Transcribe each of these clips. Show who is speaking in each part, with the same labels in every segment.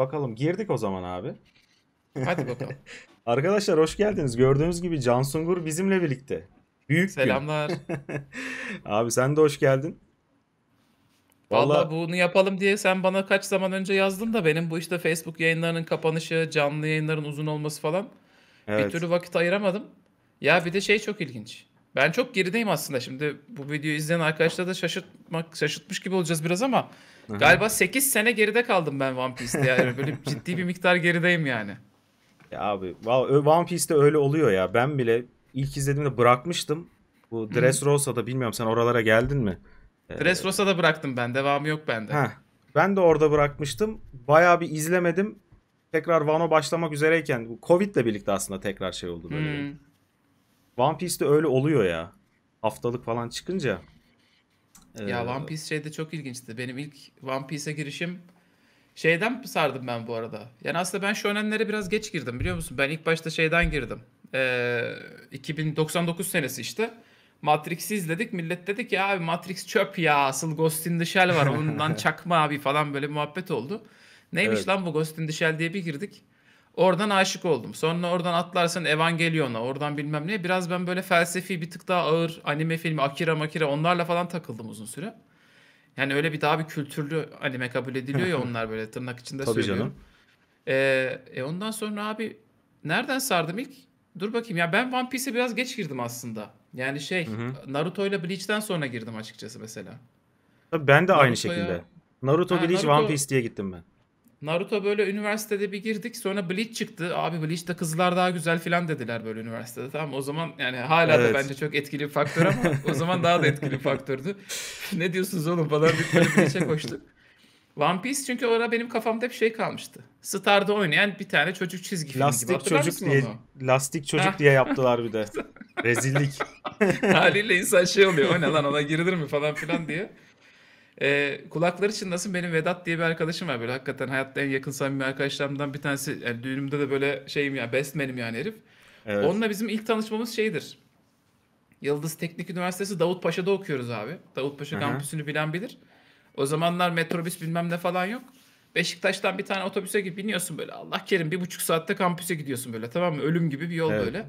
Speaker 1: Bakalım girdik o zaman abi. Hadi bakalım. Arkadaşlar hoş geldiniz. Gördüğünüz gibi Can Sungur bizimle birlikte. Büyük Selamlar. abi sen de hoş geldin. Valla
Speaker 2: bunu yapalım diye sen bana kaç zaman önce yazdın da benim bu işte Facebook yayınlarının kapanışı, canlı yayınların uzun olması falan evet. bir türlü vakit ayıramadım. Ya bir de şey çok ilginç. Ben çok gerideyim aslında şimdi bu videoyu izleyen arkadaşlar da şaşırtmak şaşırtmış gibi olacağız biraz ama Hı-hı. Galiba 8 sene geride kaldım ben One Piece'te. Yani böyle ciddi bir miktar gerideyim yani.
Speaker 1: Ya abi One Piece'te öyle oluyor ya. Ben bile ilk izlediğimde bırakmıştım. Bu Dressrosa'da bilmiyorum sen oralara geldin mi? Ee, Dressrosa'da bıraktım ben. Devamı yok bende. Heh. Ben de orada bırakmıştım. Bayağı bir izlemedim. Tekrar Vano başlamak üzereyken bu Covid'le birlikte aslında tekrar şey oldu böyle. Hmm. One Piece'te öyle oluyor ya. Haftalık falan çıkınca ya ee, One
Speaker 2: Piece şey de çok ilginçti. Benim ilk One Piece'e girişim şeyden sardım ben bu arada. Yani aslında ben Shonen'lere biraz geç girdim biliyor musun? Ben ilk başta şeyden girdim. Ee, 2099 senesi işte. Matrix'i izledik. Millet dedi ki abi Matrix çöp ya. Asıl Ghost in the Shell var. Ondan çakma abi falan böyle muhabbet oldu. Neymiş evet. lan bu Ghost in the Shell diye bir girdik. Oradan aşık oldum. Sonra oradan atlarsın Evangelion'a, oradan bilmem ne. Biraz ben böyle felsefi bir tık daha ağır anime filmi, Akira Makira onlarla falan takıldım uzun süre. Yani öyle bir daha bir kültürlü anime kabul ediliyor ya onlar böyle tırnak içinde Tabii söylüyorum. Canım. Ee, e ondan sonra abi nereden sardım ilk? Dur bakayım ya ben One Piece'e biraz geç girdim aslında. Yani şey Naruto ile Bleach'ten sonra girdim açıkçası mesela.
Speaker 1: Tabii ben de aynı şekilde. Naruto, ha, Bleach, Naruto... One Piece diye gittim ben.
Speaker 2: Naruto böyle üniversitede bir girdik sonra Bleach çıktı. Abi Bleach'te kızlar daha güzel filan dediler böyle üniversitede. Tamam o zaman yani hala evet. da bence çok etkili bir faktör ama o zaman daha da etkili bir faktördü. ne diyorsunuz oğlum falan bir böyle Bleach'e koştuk. One Piece çünkü orada benim kafamda hep şey kalmıştı. Star'da oynayan bir tane çocuk çizgi filmi lastik gibi. Hatırlar çocuk diye,
Speaker 1: onu? Lastik çocuk diye yaptılar bir de. Rezillik.
Speaker 2: Haliyle insan şey oluyor. O ne lan ona girilir mi falan filan diye. E, kulakları için nasıl benim Vedat diye bir arkadaşım var böyle hakikaten hayatta en yakın samimi arkadaşlarımdan bir tanesi. Yani düğünümde de böyle şeyim ya bestmenim yani herif. Evet. Onunla bizim ilk tanışmamız şeydir. Yıldız Teknik Üniversitesi Davutpaşa'da okuyoruz abi. Davutpaşa hı kampüsünü bilen bilir. O zamanlar metrobüs bilmem ne falan yok. Beşiktaş'tan bir tane otobüse gibi biniyorsun böyle. Allah kerim bir buçuk saatte kampüse gidiyorsun böyle tamam mı? Ölüm gibi bir yol evet. böyle.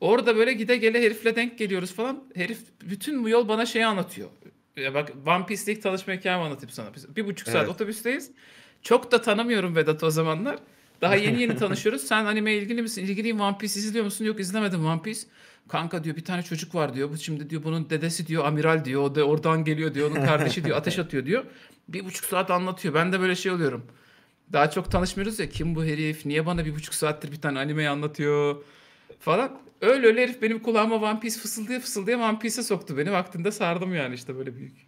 Speaker 2: Orada böyle gide gele herifle denk geliyoruz falan. Herif bütün bu yol bana şeyi anlatıyor. Ya bak One Piece'le tanışma hikayemi anlatayım sana. bir buçuk saat evet. otobüsteyiz. Çok da tanımıyorum Vedat o zamanlar. Daha yeni yeni tanışıyoruz. Sen anime ilgili misin? İlgiliyim One Piece izliyor musun? Yok izlemedim One Piece. Kanka diyor bir tane çocuk var diyor. Bu şimdi diyor bunun dedesi diyor amiral diyor. O da oradan geliyor diyor. Onun kardeşi diyor ateş atıyor diyor. Bir buçuk saat anlatıyor. Ben de böyle şey oluyorum. Daha çok tanışmıyoruz ya. Kim bu herif? Niye bana bir buçuk saattir bir tane animeyi anlatıyor? Falan. Öyle öyle herif benim kulağıma One Piece fısıldıyor fısıldıyor One Piece'e soktu beni. Vaktinde sardım yani işte böyle büyük.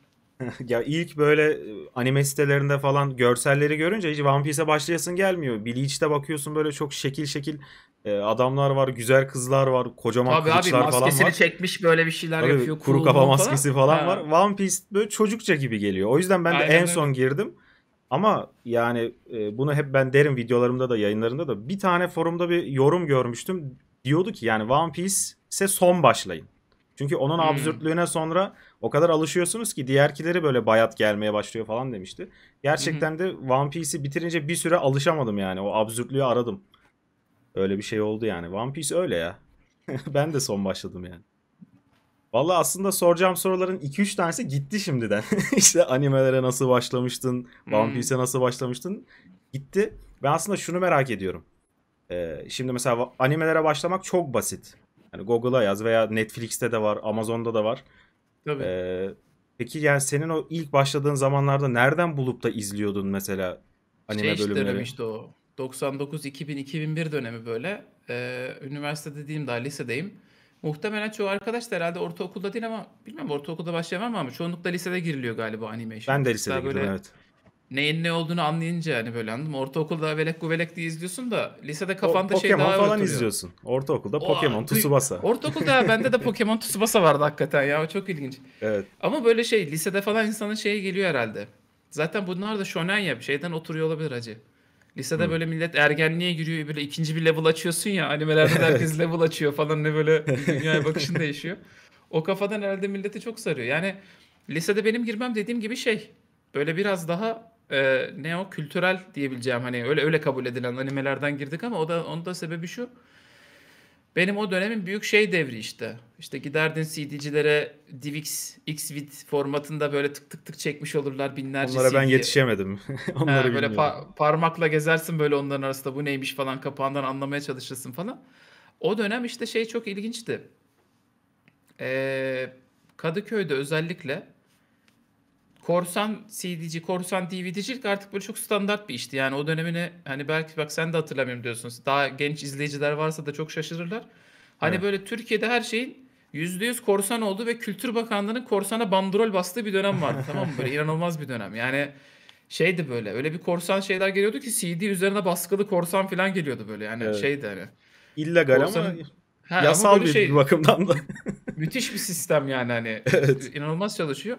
Speaker 1: ya ilk böyle e, anime sitelerinde falan görselleri görünce hiç One Piece'e başlayasın gelmiyor. Bleach'te bakıyorsun böyle çok şekil şekil e, adamlar var, güzel kızlar var, kocaman Tabii kılıçlar abi, falan var. maskesini
Speaker 2: çekmiş böyle bir şeyler Tabii, yapıyor. Kuru kafa maskesi falan, falan
Speaker 1: var. One Piece böyle çocukça gibi geliyor. O yüzden ben Aynen de en öyle. son girdim. Ama yani e, bunu hep ben derim videolarımda da yayınlarında da bir tane forumda bir yorum görmüştüm diyordu ki yani One ise son başlayın. Çünkü onun hmm. absürtlüğüne sonra o kadar alışıyorsunuz ki diğerkileri böyle bayat gelmeye başlıyor falan demişti. Gerçekten de One Piece'i bitirince bir süre alışamadım yani. O absürtlüğü aradım. Öyle bir şey oldu yani. One Piece öyle ya. ben de son başladım yani. Valla aslında soracağım soruların 2-3 tanesi gitti şimdiden. işte animelere nasıl başlamıştın, One hmm. Piece'e nasıl başlamıştın gitti. Ben aslında şunu merak ediyorum. Ee, şimdi mesela animelere başlamak çok basit. Yani Google'a yaz veya Netflix'te de var, Amazon'da da var. Tabii. Ee, peki yani senin o ilk başladığın zamanlarda nereden bulup da izliyordun mesela anime şey işte bölümleri? Dönem işte
Speaker 2: o. 99, 2000, 2001 dönemi böyle. Ee, üniversite dediğim daha lisedeyim. Muhtemelen çoğu arkadaş da herhalde ortaokulda değil ama bilmem ortaokulda başlayamam ama çoğunlukla lisede giriliyor galiba anime işi. Ben de lisede girdim evet neyin ne olduğunu anlayınca hani böyle anladım. Ortaokulda velek guvelek diye izliyorsun da lisede kafanda o, şey daha Pokemon falan izliyorsun.
Speaker 1: Ortaokulda Pokemon, o, Tsubasa. Ortaokulda bende de
Speaker 2: Pokemon Tsubasa vardı hakikaten ya. O çok ilginç. Evet. Ama böyle şey lisede falan insanın şeyi geliyor herhalde. Zaten bunlar da shonen ya bir şeyden oturuyor olabilir acı. Lisede Hı. Hmm. böyle millet ergenliğe giriyor böyle ikinci bir level açıyorsun ya animelerde evet. herkes level açıyor falan ne böyle dünyaya bakışın değişiyor. O kafadan herhalde milleti çok sarıyor. Yani lisede benim girmem dediğim gibi şey böyle biraz daha e, ne kültürel diyebileceğim hani öyle öyle kabul edilen animelerden girdik ama o da onun da sebebi şu. Benim o dönemin büyük şey devri işte. İşte giderdin CD'cilere DivX, XVID formatında böyle tık tık tık çekmiş olurlar binlerce Onlara CD. ben yetişemedim. Onları He, böyle pa- parmakla gezersin böyle onların arasında bu neymiş falan kapağından anlamaya çalışırsın falan. O dönem işte şey çok ilginçti. Ee, Kadıköy'de özellikle korsan CD'ci, korsan DVD'cilik artık böyle çok standart bir işti. Yani o dönemini hani belki bak sen de hatırlamıyorum diyorsunuz. Daha genç izleyiciler varsa da çok şaşırırlar. Hani evet. böyle Türkiye'de her şeyin %100 korsan oldu ve Kültür Bakanlığı'nın korsana bandrol bastığı bir dönem vardı. tamam mı? Böyle inanılmaz bir dönem. Yani şeydi böyle öyle bir korsan şeyler geliyordu ki CD üzerine baskılı korsan falan geliyordu böyle yani evet. şeydi hani. İllegal korsan... ama ha, yasal ama bir şey, bakımdan da. müthiş bir sistem yani hani evet. inanılmaz çalışıyor.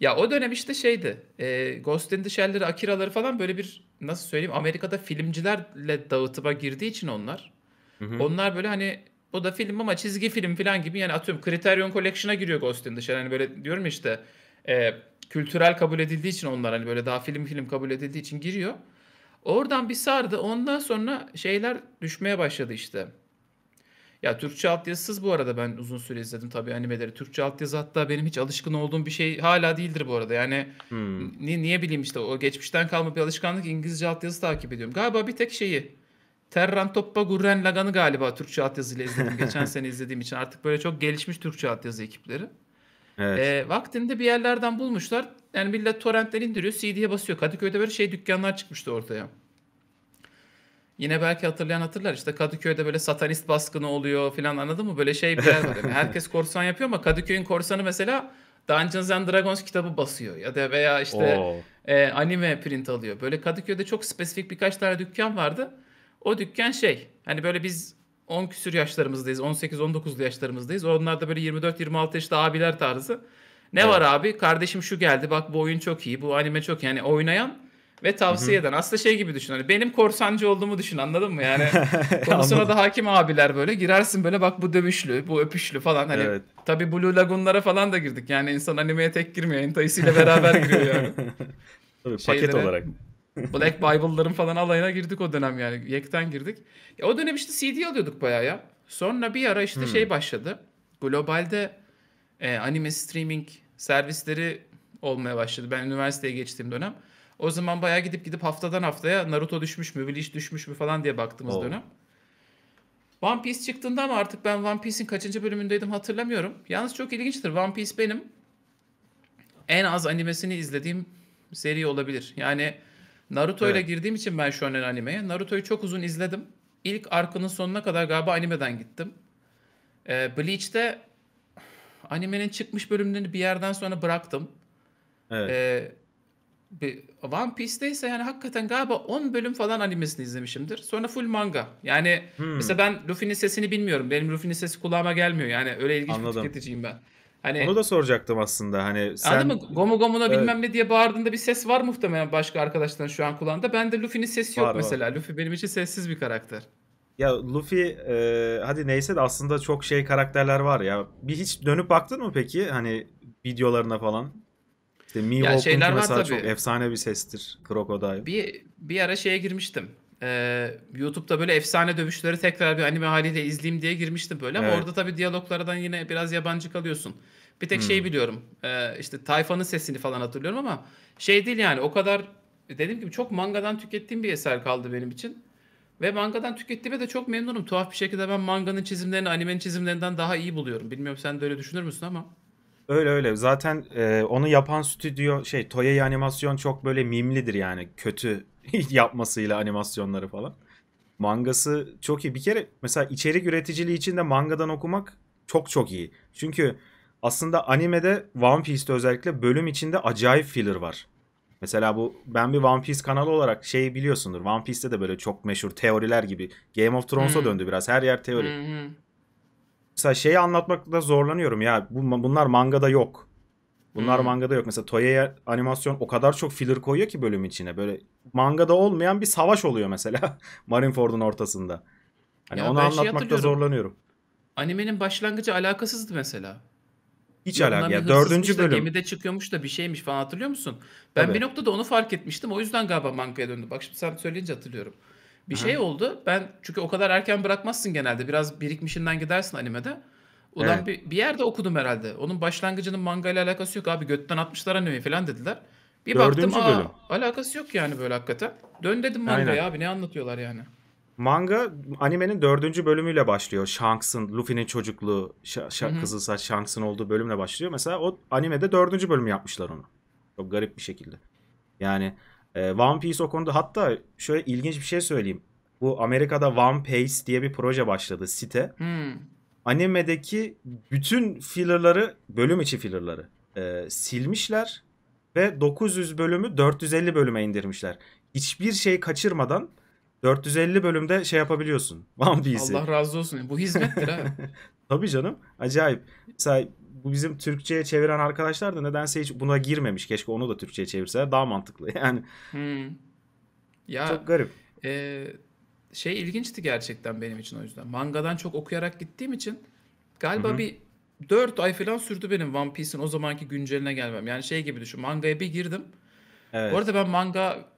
Speaker 2: Ya o dönem işte şeydi. E, Ghost in the Shell'leri, Akira'ları falan böyle bir nasıl söyleyeyim Amerika'da filmcilerle dağıtıma girdiği için onlar. Hı hı. Onlar böyle hani bu da film ama çizgi film falan gibi yani atıyorum Criterion Collection'a giriyor Ghost in the Shell. Hani böyle diyorum işte e, kültürel kabul edildiği için onlar hani böyle daha film film kabul edildiği için giriyor. Oradan bir sardı. Ondan sonra şeyler düşmeye başladı işte. Ya Türkçe altyazısız bu arada ben uzun süre izledim tabii animeleri. Türkçe altyazı hatta benim hiç alışkın olduğum bir şey hala değildir bu arada. Yani hmm. ni, niye bileyim işte o geçmişten kalma bir alışkanlık İngilizce altyazı takip ediyorum. Galiba bir tek şeyi Terran Toppa Gurren Lagan'ı galiba Türkçe altyazıyla izledim. Geçen sene izlediğim için artık böyle çok gelişmiş Türkçe altyazı ekipleri. Evet. E, vaktinde bir yerlerden bulmuşlar. Yani millet torrentten indiriyor, CD'ye basıyor. Kadıköy'de böyle şey dükkanlar çıkmıştı ortaya. Yine belki hatırlayan hatırlar işte Kadıköy'de böyle satanist baskını oluyor falan anladın mı? Böyle şey bir yer var. Yani herkes korsan yapıyor ama Kadıköy'ün korsanı mesela Dungeons and Dragons kitabı basıyor ya da veya işte e, anime print alıyor. Böyle Kadıköy'de çok spesifik birkaç tane dükkan vardı. O dükkan şey hani böyle biz 10 küsür yaşlarımızdayız. 18-19'lu yaşlarımızdayız. Onlar da böyle 24-26 yaşta abiler tarzı. Ne evet. var abi? Kardeşim şu geldi. Bak bu oyun çok iyi. Bu anime çok iyi. Yani oynayan ve tavsiye Hı-hı. eden. Aslında şey gibi düşün hani benim korsancı olduğumu düşün anladın mı? Yani konusuna da hakim abiler böyle girersin böyle bak bu dövüşlü, bu öpüşlü falan hani evet. tabii Blue Lagoon'lara falan da girdik. Yani insan animeye tek girmiyor. Entayisiyle beraber giriyor yani. tabii Şeylere, paket olarak. Black Bible'ların falan alayına girdik o dönem yani. Yekten girdik. Ya, o dönem işte CD alıyorduk bayağı ya. Sonra bir ara işte hmm. şey başladı. Globalde e, anime streaming servisleri olmaya başladı. Ben üniversiteye geçtiğim dönem. O zaman bayağı gidip gidip haftadan haftaya Naruto düşmüş mü, Bleach düşmüş mü falan diye baktığımız Oo. dönem. One Piece çıktığında ama artık ben One Piece'in kaçıncı bölümündeydim hatırlamıyorum. Yalnız çok ilginçtir. One Piece benim en az animesini izlediğim seri olabilir. Yani Naruto ile evet. girdiğim için ben şu an en animeye. Naruto'yu çok uzun izledim. İlk arkının sonuna kadar galiba animeden gittim. Ee, Bleach'te animenin çıkmış bölümlerini bir yerden sonra bıraktım. Evet. Ee, One Piece'de ise yani hakikaten galiba 10 bölüm falan animesini izlemişimdir. Sonra full manga. Yani hmm. mesela ben Luffy'nin sesini bilmiyorum. Benim Luffy'nin sesi kulağıma gelmiyor. Yani öyle ilginç Anladım. bir tüketiciyim ben. Hani, Onu da
Speaker 1: soracaktım aslında. Hani sen... Anladın
Speaker 2: mı? Gomu gomuna evet. bilmem ne diye bağırdığında bir ses var muhtemelen başka arkadaşların şu an kulağında. Ben de Luffy'nin sesi yok var, mesela. Var. Luffy benim için sessiz bir karakter.
Speaker 1: Ya Luffy e, hadi neyse de aslında çok şey karakterler var ya. Bir hiç dönüp baktın mı peki hani videolarına falan? İşte Miwok'un yani mesela çok efsane bir sestir Crocodile. Bir,
Speaker 2: bir ara şeye girmiştim. Ee, YouTube'da böyle efsane dövüşleri tekrar bir anime haliyle izleyeyim diye girmiştim böyle. Evet. Ama orada tabii diyaloglardan yine biraz yabancı kalıyorsun. Bir tek şey hmm. şeyi biliyorum. Ee, işte Tayfa'nın sesini falan hatırlıyorum ama şey değil yani o kadar dediğim gibi çok mangadan tükettiğim bir eser kaldı benim için. Ve mangadan tükettiğime de çok memnunum. Tuhaf bir şekilde ben manganın çizimlerini animenin çizimlerinden daha iyi buluyorum. Bilmiyorum sen de öyle düşünür müsün ama.
Speaker 1: Öyle öyle. Zaten e, onu yapan stüdyo şey Toei animasyon çok böyle mimlidir yani kötü yapmasıyla animasyonları falan. Mangası çok iyi. Bir kere mesela içerik üreticiliği için de mangadan okumak çok çok iyi. Çünkü aslında animede One Piece'te özellikle bölüm içinde acayip filler var. Mesela bu ben bir One Piece kanalı olarak şey biliyorsundur. One Piece'te de böyle çok meşhur teoriler gibi Game of Thrones'a hmm. döndü biraz. Her yer teori. Hmm. hmm mesela şeyi anlatmakta zorlanıyorum ya. Bu, bunlar mangada yok. Bunlar hmm. mangada yok. Mesela Toya'ya animasyon o kadar çok filler koyuyor ki bölüm içine. Böyle mangada olmayan bir savaş oluyor mesela Marineford'un ortasında. Hani ya onu anlatmakta şey zorlanıyorum.
Speaker 2: Animenin başlangıcı alakasızdı mesela.
Speaker 1: Hiç alakalı. Yani dördüncü bölüm. Da, gemide
Speaker 2: çıkıyormuş da bir şeymiş falan hatırlıyor musun? Ben Tabii. bir noktada onu fark etmiştim. O yüzden galiba mangaya döndü. Bak şimdi sen söyleyince hatırlıyorum. Bir Aha. şey oldu. Ben çünkü o kadar erken bırakmazsın genelde. Biraz birikmişinden gidersin animede. Ulan evet. bir, bir yerde okudum herhalde. Onun başlangıcının manga ile alakası yok abi. Götten atmışlar animeyi falan dediler. Bir Dördüncü baktım bölüm. aa alakası yok yani böyle hakikaten. Dön dedim mangaya abi ne anlatıyorlar yani.
Speaker 1: Manga animenin dördüncü bölümüyle başlıyor. Shanks'ın, Luffy'nin çocukluğu, şa- şa- kızıl saç Shanks'ın olduğu bölümle başlıyor. Mesela o animede dördüncü bölüm yapmışlar onu. Çok garip bir şekilde. Yani e, One Piece o konuda hatta şöyle ilginç bir şey söyleyeyim. Bu Amerika'da One Piece diye bir proje başladı site. Hmm. Animedeki bütün fillerları, bölüm içi fillerları e, silmişler ve 900 bölümü 450 bölüme indirmişler. Hiçbir şey kaçırmadan 450 bölümde şey yapabiliyorsun. One Piece'i. Allah razı olsun. Bu hizmettir ha. Tabii canım. Acayip. Mesela bu bizim Türkçe'ye çeviren arkadaşlar da nedense hiç buna girmemiş. Keşke onu da Türkçe'ye çevirse daha mantıklı yani.
Speaker 2: Hmm. Ya, Çok garip. E, şey ilginçti gerçekten benim için o yüzden. Mangadan çok okuyarak gittiğim için galiba Hı-hı. bir 4 ay falan sürdü benim One Piece'in o zamanki günceline gelmem. Yani şey gibi düşün mangaya bir girdim. Evet. Bu arada ben manga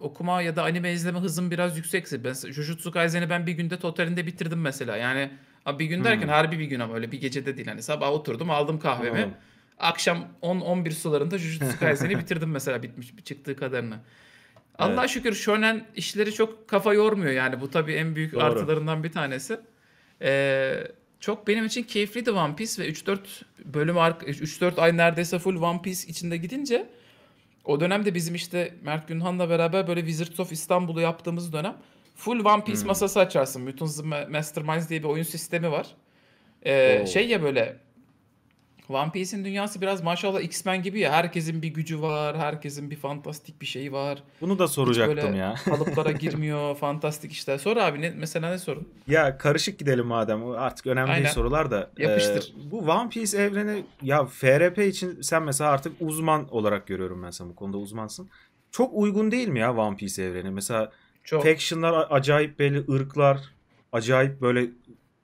Speaker 2: okuma ya da anime izleme hızım biraz yüksekse. Ben Jujutsu Kaisen'i ben bir günde totalinde bitirdim mesela. Yani Abi bir gün hmm. derken harbi bir gün ama öyle bir gecede değil. Hani sabah oturdum aldım kahvemi. Hmm. Akşam 10-11 sularında Jujutsu Kaisen'i bitirdim mesela bitmiş çıktığı kadarını. Allah evet. şükür Shonen işleri çok kafa yormuyor yani. Bu tabii en büyük Doğru. artılarından bir tanesi. Ee, çok benim için keyifliydi One Piece ve 3-4 bölüm 3-4 ay neredeyse full One Piece içinde gidince o dönemde bizim işte Mert Günhan'la beraber böyle Wizards of İstanbul'u yaptığımız dönem Full One Piece hmm. masası açarsın. Mutant Masterminds diye bir oyun sistemi var. Ee, Şey ya böyle One Piece'in dünyası biraz maşallah X-Men gibi ya. Herkesin bir gücü var, herkesin bir fantastik bir şeyi var. Bunu da soracaktım böyle ya. kalıplara girmiyor, fantastik işte. Sor abi ne, mesela ne sorun?
Speaker 1: Ya karışık gidelim madem. Artık önemli Aynen. sorular da. Ee, Yapıştır. Ee, bu One Piece evreni ya FRP için sen mesela artık uzman olarak görüyorum ben sana bu konuda uzmansın. Çok uygun değil mi ya One Piece evreni? Mesela çok. Faction'lar acayip belli ırklar, acayip böyle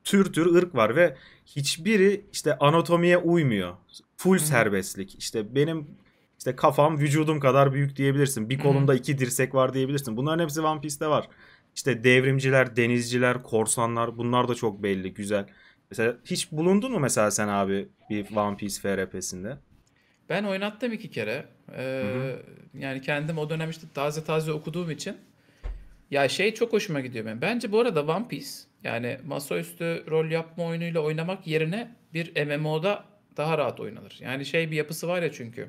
Speaker 1: tür tür ırk var ve hiçbiri işte anatomiye uymuyor. Full Hı. serbestlik. İşte benim işte kafam vücudum kadar büyük diyebilirsin. Bir kolumda iki dirsek var diyebilirsin. Bunların hepsi One Piece'te var. İşte devrimciler, denizciler, korsanlar bunlar da çok belli, güzel. Mesela hiç bulundun mu mesela sen abi bir One Piece FRP'sinde?
Speaker 2: Ben oynattım iki kere. Ee, Yani kendim o dönem işte taze taze okuduğum için ya şey çok hoşuma gidiyor benim. Bence bu arada One Piece yani masaüstü rol yapma oyunuyla oynamak yerine bir MMO'da daha rahat oynanır. Yani şey bir yapısı var ya çünkü.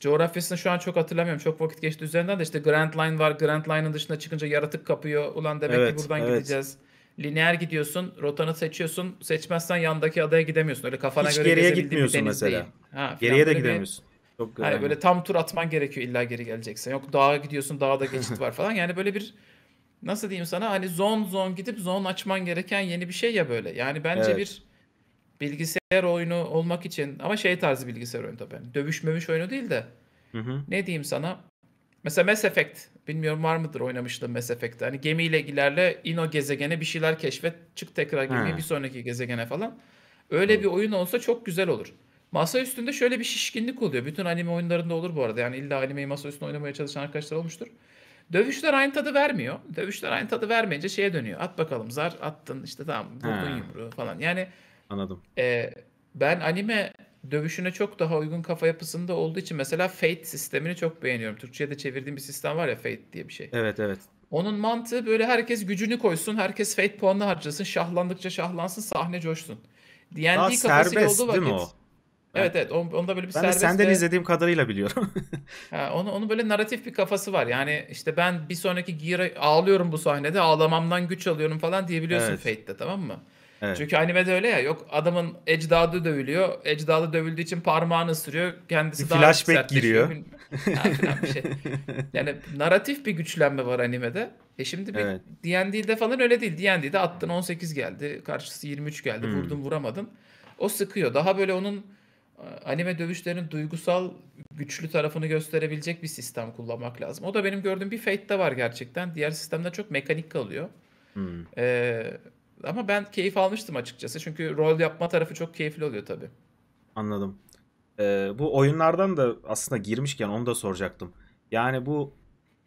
Speaker 2: Coğrafyasını şu an çok hatırlamıyorum. Çok vakit geçti üzerinden de işte Grand Line var. Grand Line'ın dışına çıkınca yaratık kapıyor. Ulan demek evet, ki buradan evet. gideceğiz. Lineer gidiyorsun. Rotanı seçiyorsun. Seçmezsen yandaki adaya gidemiyorsun. Öyle kafana Hiç göre geriye gitmiyorsun mesela. Ha, geriye de gidemiyorsun. Bir çok güzel. Hani böyle tam tur atman gerekiyor illa geri geleceksen. Yok dağa gidiyorsun dağda geçit var falan. Yani böyle bir nasıl diyeyim sana hani zon zon gidip zon açman gereken yeni bir şey ya böyle. Yani bence evet. bir bilgisayar oyunu olmak için ama şey tarzı bilgisayar oyunu tabii. Yani dövüş mövüş oyunu değil de. Hı hı. Ne diyeyim sana? Mesela Mass Effect. Bilmiyorum var mıdır oynamıştım Mass Effect'te. Hani gemiyle ilerle in o gezegene bir şeyler keşfet. Çık tekrar gemiye bir sonraki gezegene falan. Öyle hı. bir oyun olsa çok güzel olur. Masa üstünde şöyle bir şişkinlik oluyor. Bütün anime oyunlarında olur bu arada. Yani illa animeyi masa üstünde oynamaya çalışan arkadaşlar olmuştur. Dövüşler aynı tadı vermiyor. Dövüşler aynı tadı vermeyince şeye dönüyor. At bakalım zar attın işte tamam vurdun yumruğu falan. Yani anladım. E, ben anime dövüşüne çok daha uygun kafa yapısında olduğu için mesela Fate sistemini çok beğeniyorum. Türkçe'ye de çevirdiğim bir sistem var ya Fate diye bir şey. Evet evet. Onun mantığı böyle herkes gücünü koysun, herkes Fate puanını harcasın, şahlandıkça şahlansın, sahne coşsun. D&D kafası olduğu vakit. mi o? Evet evet onda böyle bir ben serbest de senden de... izlediğim
Speaker 1: kadarıyla biliyorum.
Speaker 2: ha, onu, onu böyle narratif bir kafası var. Yani işte ben bir sonraki Gear'a ağlıyorum bu sahnede ağlamamdan güç alıyorum falan diyebiliyorsun evet. Fate'de tamam mı? Evet. Çünkü animede öyle ya yok adamın ecdadı dövülüyor. Ecdadı dövüldüğü için parmağını ısırıyor. Kendisi bir daha flashback giriyor. yani, bir şey. yani naratif bir güçlenme var animede. E şimdi bir evet. D&D'de falan öyle değil. D&D'de attın 18 geldi. Karşısı 23 geldi. Hmm. Vurdun vuramadın. O sıkıyor. Daha böyle onun anime dövüşlerinin duygusal güçlü tarafını gösterebilecek bir sistem kullanmak lazım. O da benim gördüğüm bir Fate'de var gerçekten. Diğer sistemden çok mekanik kalıyor. Hmm. Ee, ama ben keyif almıştım açıkçası. Çünkü rol yapma tarafı çok keyifli oluyor tabii.
Speaker 1: Anladım. Ee, bu oyunlardan da aslında girmişken onu da soracaktım. Yani bu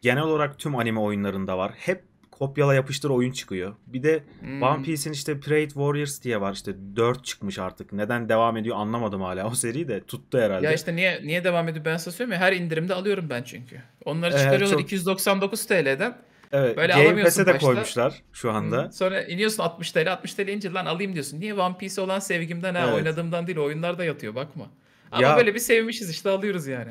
Speaker 1: genel olarak tüm anime oyunlarında var. Hep kopyala yapıştır oyun çıkıyor. Bir de hmm. One Piece'in işte Pride Warriors diye var işte 4 çıkmış artık. Neden devam ediyor anlamadım hala o seri de tuttu herhalde. Ya işte
Speaker 2: niye niye devam ediyor ben size söyleyeyim ya her indirimde alıyorum ben çünkü. Onları ee, çıkarıyorlar ee, çok... 299 TL'den. Evet, Böyle Game Pass'e de başta. koymuşlar şu anda. Hmm. Sonra iniyorsun 60 TL, 60 TL ince lan alayım diyorsun. Niye One Piece olan sevgimden ha evet. oynadığımdan değil oyunlarda yatıyor bakma. Ama ya, böyle bir sevmişiz işte alıyoruz yani.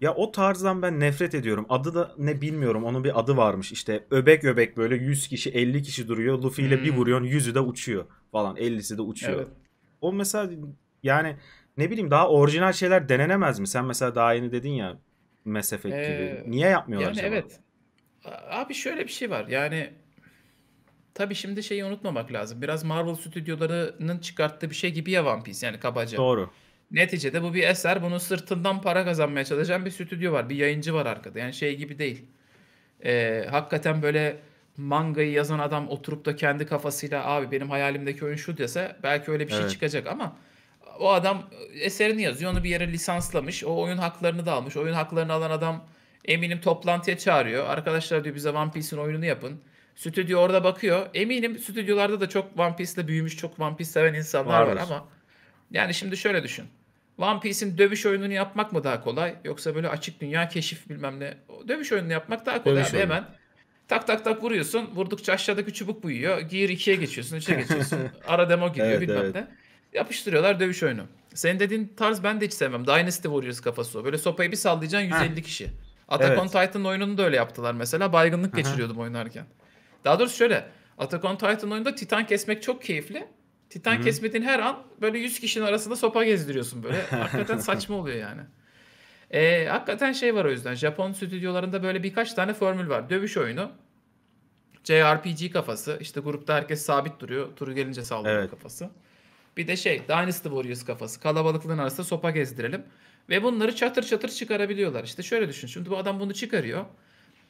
Speaker 1: Ya o tarzdan ben nefret ediyorum. Adı da ne bilmiyorum. Onun bir adı varmış. İşte öbek öbek böyle 100 kişi 50 kişi duruyor. Luffy ile hmm. bir vuruyorsun 100'ü de uçuyor falan. 50'si de uçuyor. Evet. O mesela yani ne bileyim daha orijinal şeyler denenemez mi? Sen mesela daha yeni dedin ya Mass Effect ee, gibi. Niye yapmıyorlar yani acaba? evet.
Speaker 2: Abi şöyle bir şey var. Yani tabii şimdi şeyi unutmamak lazım. Biraz Marvel stüdyolarının çıkarttığı bir şey gibi ya One Piece yani kabaca. Doğru. Neticede bu bir eser. Bunun sırtından para kazanmaya çalışan bir stüdyo var. Bir yayıncı var arkada. Yani şey gibi değil. Ee, hakikaten böyle mangayı yazan adam oturup da kendi kafasıyla abi benim hayalimdeki oyun şu dese belki öyle bir şey evet. şey çıkacak ama o adam e, eserini yazıyor. Onu bir yere lisanslamış. O oyun haklarını da almış. Oyun haklarını alan adam eminim toplantıya çağırıyor. Arkadaşlar diyor bize One Piece'in oyununu yapın. Stüdyo orada bakıyor. Eminim stüdyolarda da çok One Piece'le büyümüş, çok One Piece seven insanlar var, var ama yani şimdi şöyle düşün. One Piece'in dövüş oyununu yapmak mı daha kolay? Yoksa böyle açık dünya keşif bilmem ne. Dövüş oyununu yapmak daha kolay dövüş abi. Oyunu. Hemen tak tak tak vuruyorsun. Vurdukça aşağıdaki çubuk uyuyor. Gear 2'ye geçiyorsun, 3'e geçiyorsun. Ara demo giriyor evet, bilmem evet. ne. Yapıştırıyorlar dövüş oyunu. Senin dediğin tarz ben de hiç sevmem. Dynasty Warriors kafası o. Böyle sopayı bir sallayacaksın 150 ha. kişi. Attack evet. on Titan oyununu da öyle yaptılar mesela. Baygınlık Aha. geçiriyordum oynarken. Daha doğrusu şöyle. Attack on Titan oyununda titan kesmek çok keyifli. Titan hı her an böyle 100 kişinin arasında sopa gezdiriyorsun böyle. Hakikaten saçma oluyor yani. E, hakikaten şey var o yüzden. Japon stüdyolarında böyle birkaç tane formül var. Dövüş oyunu. JRPG kafası. İşte grupta herkes sabit duruyor. Turu gelince saldırıyor evet. kafası. Bir de şey Dynasty Warriors kafası. Kalabalıklığın arasında sopa gezdirelim. Ve bunları çatır çatır çıkarabiliyorlar. İşte şöyle düşün. Şimdi bu adam bunu çıkarıyor.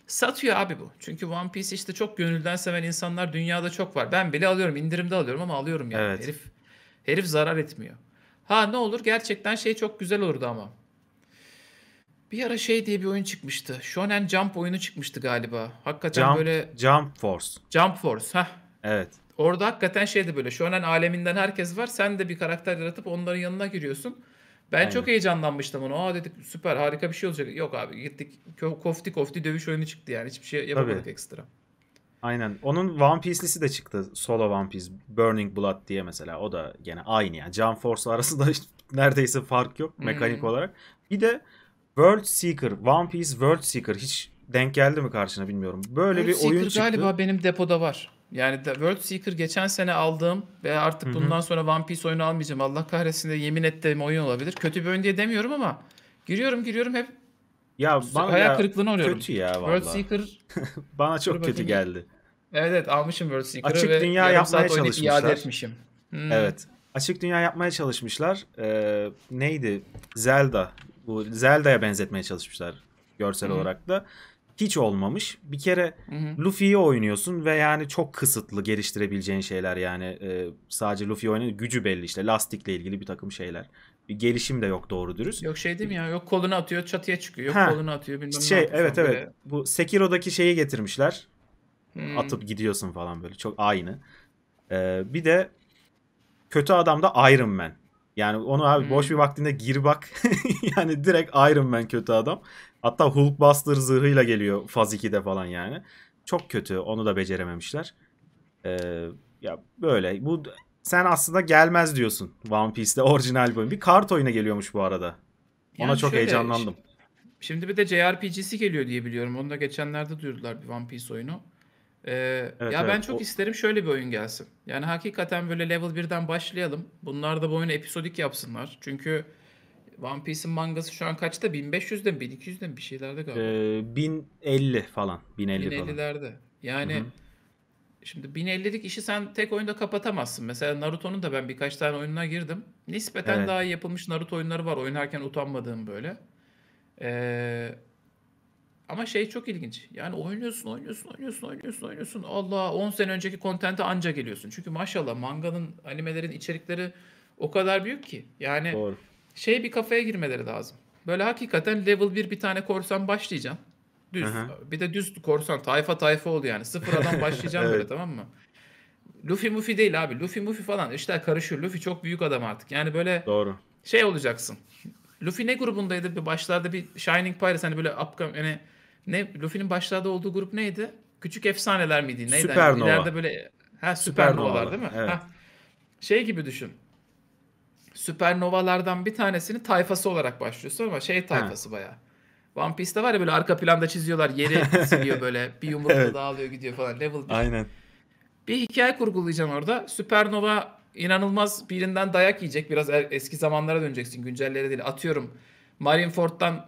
Speaker 2: Satıyor abi bu. Çünkü One Piece işte çok gönülden seven insanlar dünyada çok var. Ben bile alıyorum, indirimde alıyorum ama alıyorum yani. Evet. Herif herif zarar etmiyor. Ha ne olur gerçekten şey çok güzel olurdu ama. Bir ara şey diye bir oyun çıkmıştı. Shonen Jump oyunu çıkmıştı galiba. Hakikaten Jump, böyle
Speaker 1: Jump Force.
Speaker 2: Jump Force ha. Evet. Orada hakikaten şeydi böyle. Shonen aleminden herkes var. Sen de bir karakter yaratıp onların yanına giriyorsun. Ben Aynen. çok heyecanlanmıştım ona. Aa dedik süper harika bir şey olacak. Yok abi gittik kofti kofti dövüş oyunu çıktı yani. Hiçbir şey yapamadık Tabii. ekstra.
Speaker 1: Aynen. Onun One Piece'lisi de çıktı. Solo One Piece. Burning Blood diye mesela. O da gene aynı yani. Jump Force arasında işte neredeyse fark yok hmm. mekanik hmm. olarak. Bir de World Seeker. One Piece World Seeker. Hiç denk geldi mi karşına bilmiyorum. Böyle World bir Seeker oyun çıktı. galiba
Speaker 2: benim depoda var. Yani The World Seeker geçen sene aldığım ve artık Hı-hı. bundan sonra One Piece oyunu almayacağım. Allah kahretsin de yemin ettiğim oyun olabilir. Kötü bir oyun diye demiyorum ama giriyorum giriyorum hep ya bana hayal kırıklığına uğruyorum. Kötü ya vallahi. World Seeker bana çok kötü geldi. Evet evet almışım World Seeker'ı Açık ve dünya yapmaya çalışmışlar. iade etmişim. Hmm. Evet.
Speaker 1: Açık dünya yapmaya çalışmışlar. Ee, neydi? Zelda. Bu Zelda'ya benzetmeye çalışmışlar görsel hmm. olarak da hiç olmamış. Bir kere Luffy'yi oynuyorsun ve yani çok kısıtlı geliştirebileceğin şeyler yani e, sadece Luffy oynayan gücü belli işte lastikle ilgili bir takım şeyler. Bir gelişim de yok doğru dürüst.
Speaker 2: Yok şey değil mi ya? Yok kolunu atıyor çatıya çıkıyor. Yok ha. kolunu atıyor bilmem şey, ne. Şey evet böyle. evet.
Speaker 1: Bu Sekiro'daki şeyi getirmişler. Hmm. Atıp gidiyorsun falan böyle. Çok aynı. Ee, bir de kötü adam da Iron Man. Yani onu abi hmm. boş bir vaktinde gir bak. yani direkt Iron Man kötü adam. Hatta Hulkbuster zırhıyla geliyor Faz 2'de falan yani. Çok kötü. Onu da becerememişler. Ee, ya böyle. Bu sen aslında gelmez diyorsun One Piece'te orijinal bölüm. Bir kart oyuna geliyormuş bu arada. Ona yani çok şöyle, heyecanlandım.
Speaker 2: Şimdi bir de JRPG'si geliyor diye biliyorum. Onu da geçenlerde duyurdular bir One Piece oyunu. Ee, evet, ya evet. ben çok o... isterim şöyle bir oyun gelsin. Yani hakikaten böyle level 1'den başlayalım. Bunlar da bu oyunu episodik yapsınlar. Çünkü One Piece'in mangası şu an kaçta? 1500'de mi? 1200'de mi? Bir şeylerde galiba.
Speaker 1: Ee, 1050 falan. 1050 1050'lerde.
Speaker 2: Falan. Yani Hı-hı. şimdi 1050'lik işi sen tek oyunda kapatamazsın. Mesela Naruto'nun da ben birkaç tane oyununa girdim. Nispeten evet. daha iyi yapılmış Naruto oyunları var. Oynarken utanmadığım böyle. Ee, ama şey çok ilginç. Yani oynuyorsun, oynuyorsun, oynuyorsun, oynuyorsun, oynuyorsun. Allah 10 sene önceki kontente anca geliyorsun. Çünkü maşallah manganın, animelerin içerikleri o kadar büyük ki. Yani Doğru şey bir kafaya girmeleri lazım. Böyle hakikaten level 1 bir tane korsan başlayacağım. Düz. hı Bir de düz korsan. Tayfa tayfa oldu yani. Sıfıradan başlayacağım evet. böyle tamam mı? Luffy Muffy değil abi. Luffy Muffy falan işler karışıyor. Luffy çok büyük adam artık. Yani böyle Doğru. şey olacaksın. Luffy ne grubundaydı? Bir başlarda bir Shining Pirates hani böyle upcoming yani ne Luffy'nin başlarda olduğu grup neydi? Küçük efsaneler miydi? Neydi? Hani süpernova. Yani ileride böyle ha süpernovalar değil mi? Evet. Ha, şey gibi düşün süpernovalardan bir tanesini tayfası olarak başlıyorsun ama şey tayfası baya. One Piece'te var ya böyle arka planda çiziyorlar yeri siliyor böyle bir yumrukla evet. dağılıyor gidiyor falan level bir. Aynen. Bir hikaye kurgulayacaksın orada. Süpernova inanılmaz birinden dayak yiyecek. Biraz er, eski zamanlara döneceksin güncellere değil. Atıyorum Marineford'dan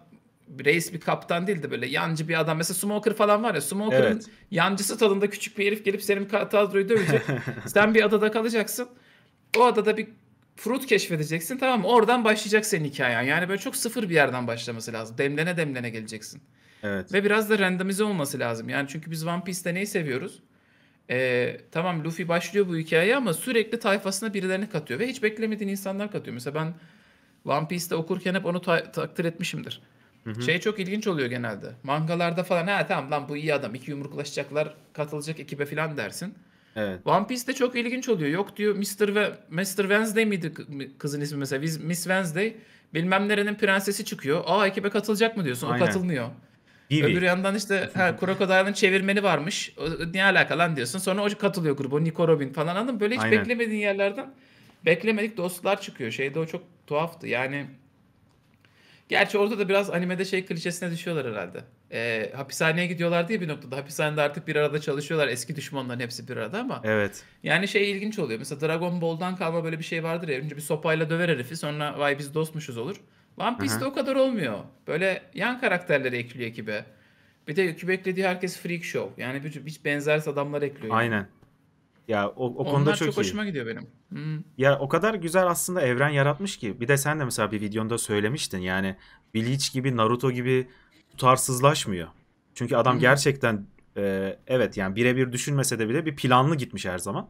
Speaker 2: reis bir kaptan değildi böyle yancı bir adam. Mesela Smoker falan var ya. Smoker'ın evet. yancısı tadında küçük bir herif gelip senin kadroyu dövecek. Sen bir adada kalacaksın. O adada bir Fruit keşfedeceksin tamam mı? Oradan başlayacak senin hikayen. Yani böyle çok sıfır bir yerden başlaması lazım. Demlene demlene geleceksin. Evet. Ve biraz da randomize olması lazım. Yani çünkü biz One Piece'te neyi seviyoruz? Ee, tamam Luffy başlıyor bu hikayeyi ama sürekli tayfasına birilerini katıyor. Ve hiç beklemediğin insanlar katıyor. Mesela ben One Piece'te okurken hep onu ta- takdir etmişimdir. Hı-hı. Şey çok ilginç oluyor genelde. Mangalarda falan ha tamam lan bu iyi adam iki yumruklaşacaklar katılacak ekibe falan dersin. Evet. One de çok ilginç oluyor. Yok diyor Mr. ve Mr. Wednesday miydi kızın ismi mesela? Biz Miss Wednesday bilmem nerenin prensesi çıkıyor. Aa ekibe katılacak mı diyorsun? O Aynen. katılmıyor. Vivi. Öbür yandan işte ha, Crocodile'ın çevirmeni varmış. O, ne alaka lan diyorsun. Sonra o katılıyor gruba. Nico Robin falan anladın Böyle hiç Aynen. beklemediğin yerlerden beklemedik dostlar çıkıyor. Şeyde o çok tuhaftı. Yani Gerçi orada da biraz animede şey klişesine düşüyorlar herhalde. E, hapishaneye gidiyorlar diye bir noktada. Hapishanede artık bir arada çalışıyorlar. Eski düşmanların hepsi bir arada ama. Evet. Yani şey ilginç oluyor. Mesela Dragon Ball'dan kalma böyle bir şey vardır ya. Önce bir sopayla döver herifi sonra vay biz dostmuşuz olur. One Piece'de o kadar olmuyor. Böyle yan karakterleri ekliyor ekibe. Bir de ekibe eklediği herkes freak show. Yani hiç benzer adamlar ekliyor. Yani. Aynen.
Speaker 1: Ya o, o konuda Onlar çok, çok hoşuma
Speaker 2: gidiyor benim. Hmm.
Speaker 1: Ya o kadar güzel aslında evren yaratmış ki. Bir de sen de mesela bir videonda söylemiştin yani Bleach gibi Naruto gibi tutarsızlaşmıyor. Çünkü adam hmm. gerçekten e, evet yani birebir düşünmese de bile bir planlı gitmiş her zaman.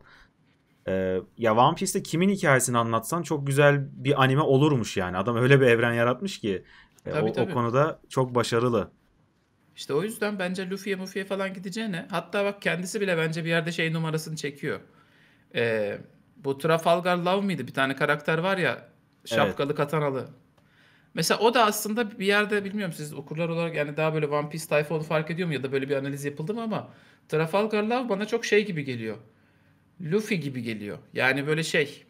Speaker 1: E, ya One Piece'te kimin hikayesini anlatsan çok güzel bir anime olurmuş yani. Adam öyle bir evren yaratmış ki. E, tabii, o, tabii. o konuda çok başarılı.
Speaker 2: İşte o yüzden bence Luffy'ye Muffy'ye falan gideceğine hatta bak kendisi bile bence bir yerde şey numarasını çekiyor. Ee, bu Trafalgar Love mıydı? Bir tane karakter var ya şapkalı evet. katanalı. Mesela o da aslında bir yerde bilmiyorum siz okurlar olarak yani daha böyle One Piece tayfa fark ediyor mu ya da böyle bir analiz yapıldı mı ama Trafalgar Love bana çok şey gibi geliyor. Luffy gibi geliyor. Yani böyle şey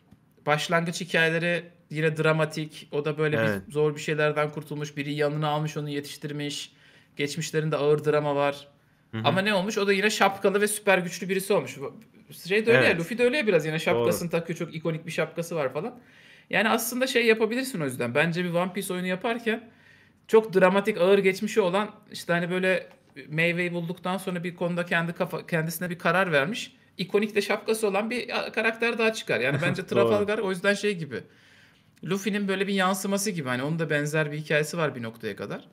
Speaker 2: başlangıç hikayeleri yine dramatik. O da böyle evet. bir, zor bir şeylerden kurtulmuş. Biri yanına almış onu yetiştirmiş. Geçmişlerinde ağır drama var. Hı-hı. Ama ne olmuş? O da yine şapkalı ve süper güçlü birisi olmuş. Şey de öyle evet. ya, Luffy de öyle ya biraz yine şapkasını Doğru. takıyor. Çok ikonik bir şapkası var falan. Yani aslında şey yapabilirsin o yüzden. Bence bir One Piece oyunu yaparken çok dramatik ağır geçmişi olan işte hani böyle meyveyi bulduktan sonra bir konuda kendi kafa kendisine bir karar vermiş. İkonik de şapkası olan bir karakter daha çıkar. Yani bence Trafalgar o yüzden şey gibi. Luffy'nin böyle bir yansıması gibi. Hani onun da benzer bir hikayesi var bir noktaya kadar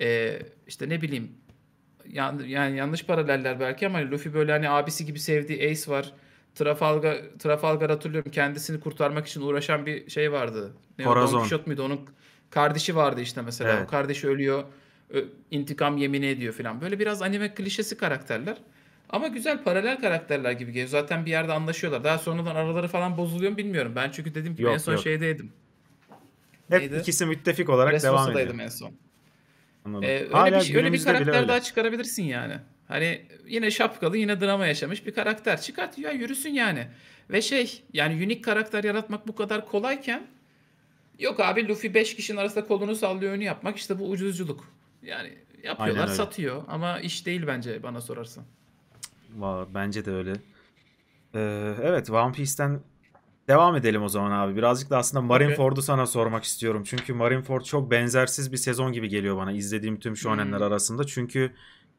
Speaker 2: e, işte ne bileyim yan, yani yanlış paraleller belki ama hani Luffy böyle hani abisi gibi sevdiği Ace var. Trafalgar, Trafalgar hatırlıyorum kendisini kurtarmak için uğraşan bir şey vardı. Ne Corazon. Don Quixote muydu? Onun kardeşi vardı işte mesela. Evet. O kardeşi ölüyor. intikam yemini ediyor falan. Böyle biraz anime klişesi karakterler. Ama güzel paralel karakterler gibi geliyor. Zaten bir yerde anlaşıyorlar. Daha sonradan araları falan bozuluyor mu bilmiyorum. Ben çünkü dedim ki yok, en son yok. şeydeydim.
Speaker 1: Hep Neydi? ikisi müttefik olarak Resosa'daydım devam ediyor. en son. Ee, öyle Hala bir, şey, öyle bir karakter öyle. daha
Speaker 2: çıkarabilirsin yani. Hani yine şapkalı yine drama yaşamış bir karakter çıkart ya yürüsün yani. Ve şey yani unik karakter yaratmak bu kadar kolayken yok abi Luffy 5 kişinin arasında kolunu sallıyor önü yapmak işte bu ucuzculuk. Yani yapıyorlar satıyor ama iş değil bence bana sorarsan.
Speaker 1: bence de öyle. Ee, evet One Piece'ten Devam edelim o zaman abi. Birazcık da aslında Marineford'u okay. sana sormak istiyorum. Çünkü Marineford çok benzersiz bir sezon gibi geliyor bana izlediğim tüm shonenler hmm. arasında. Çünkü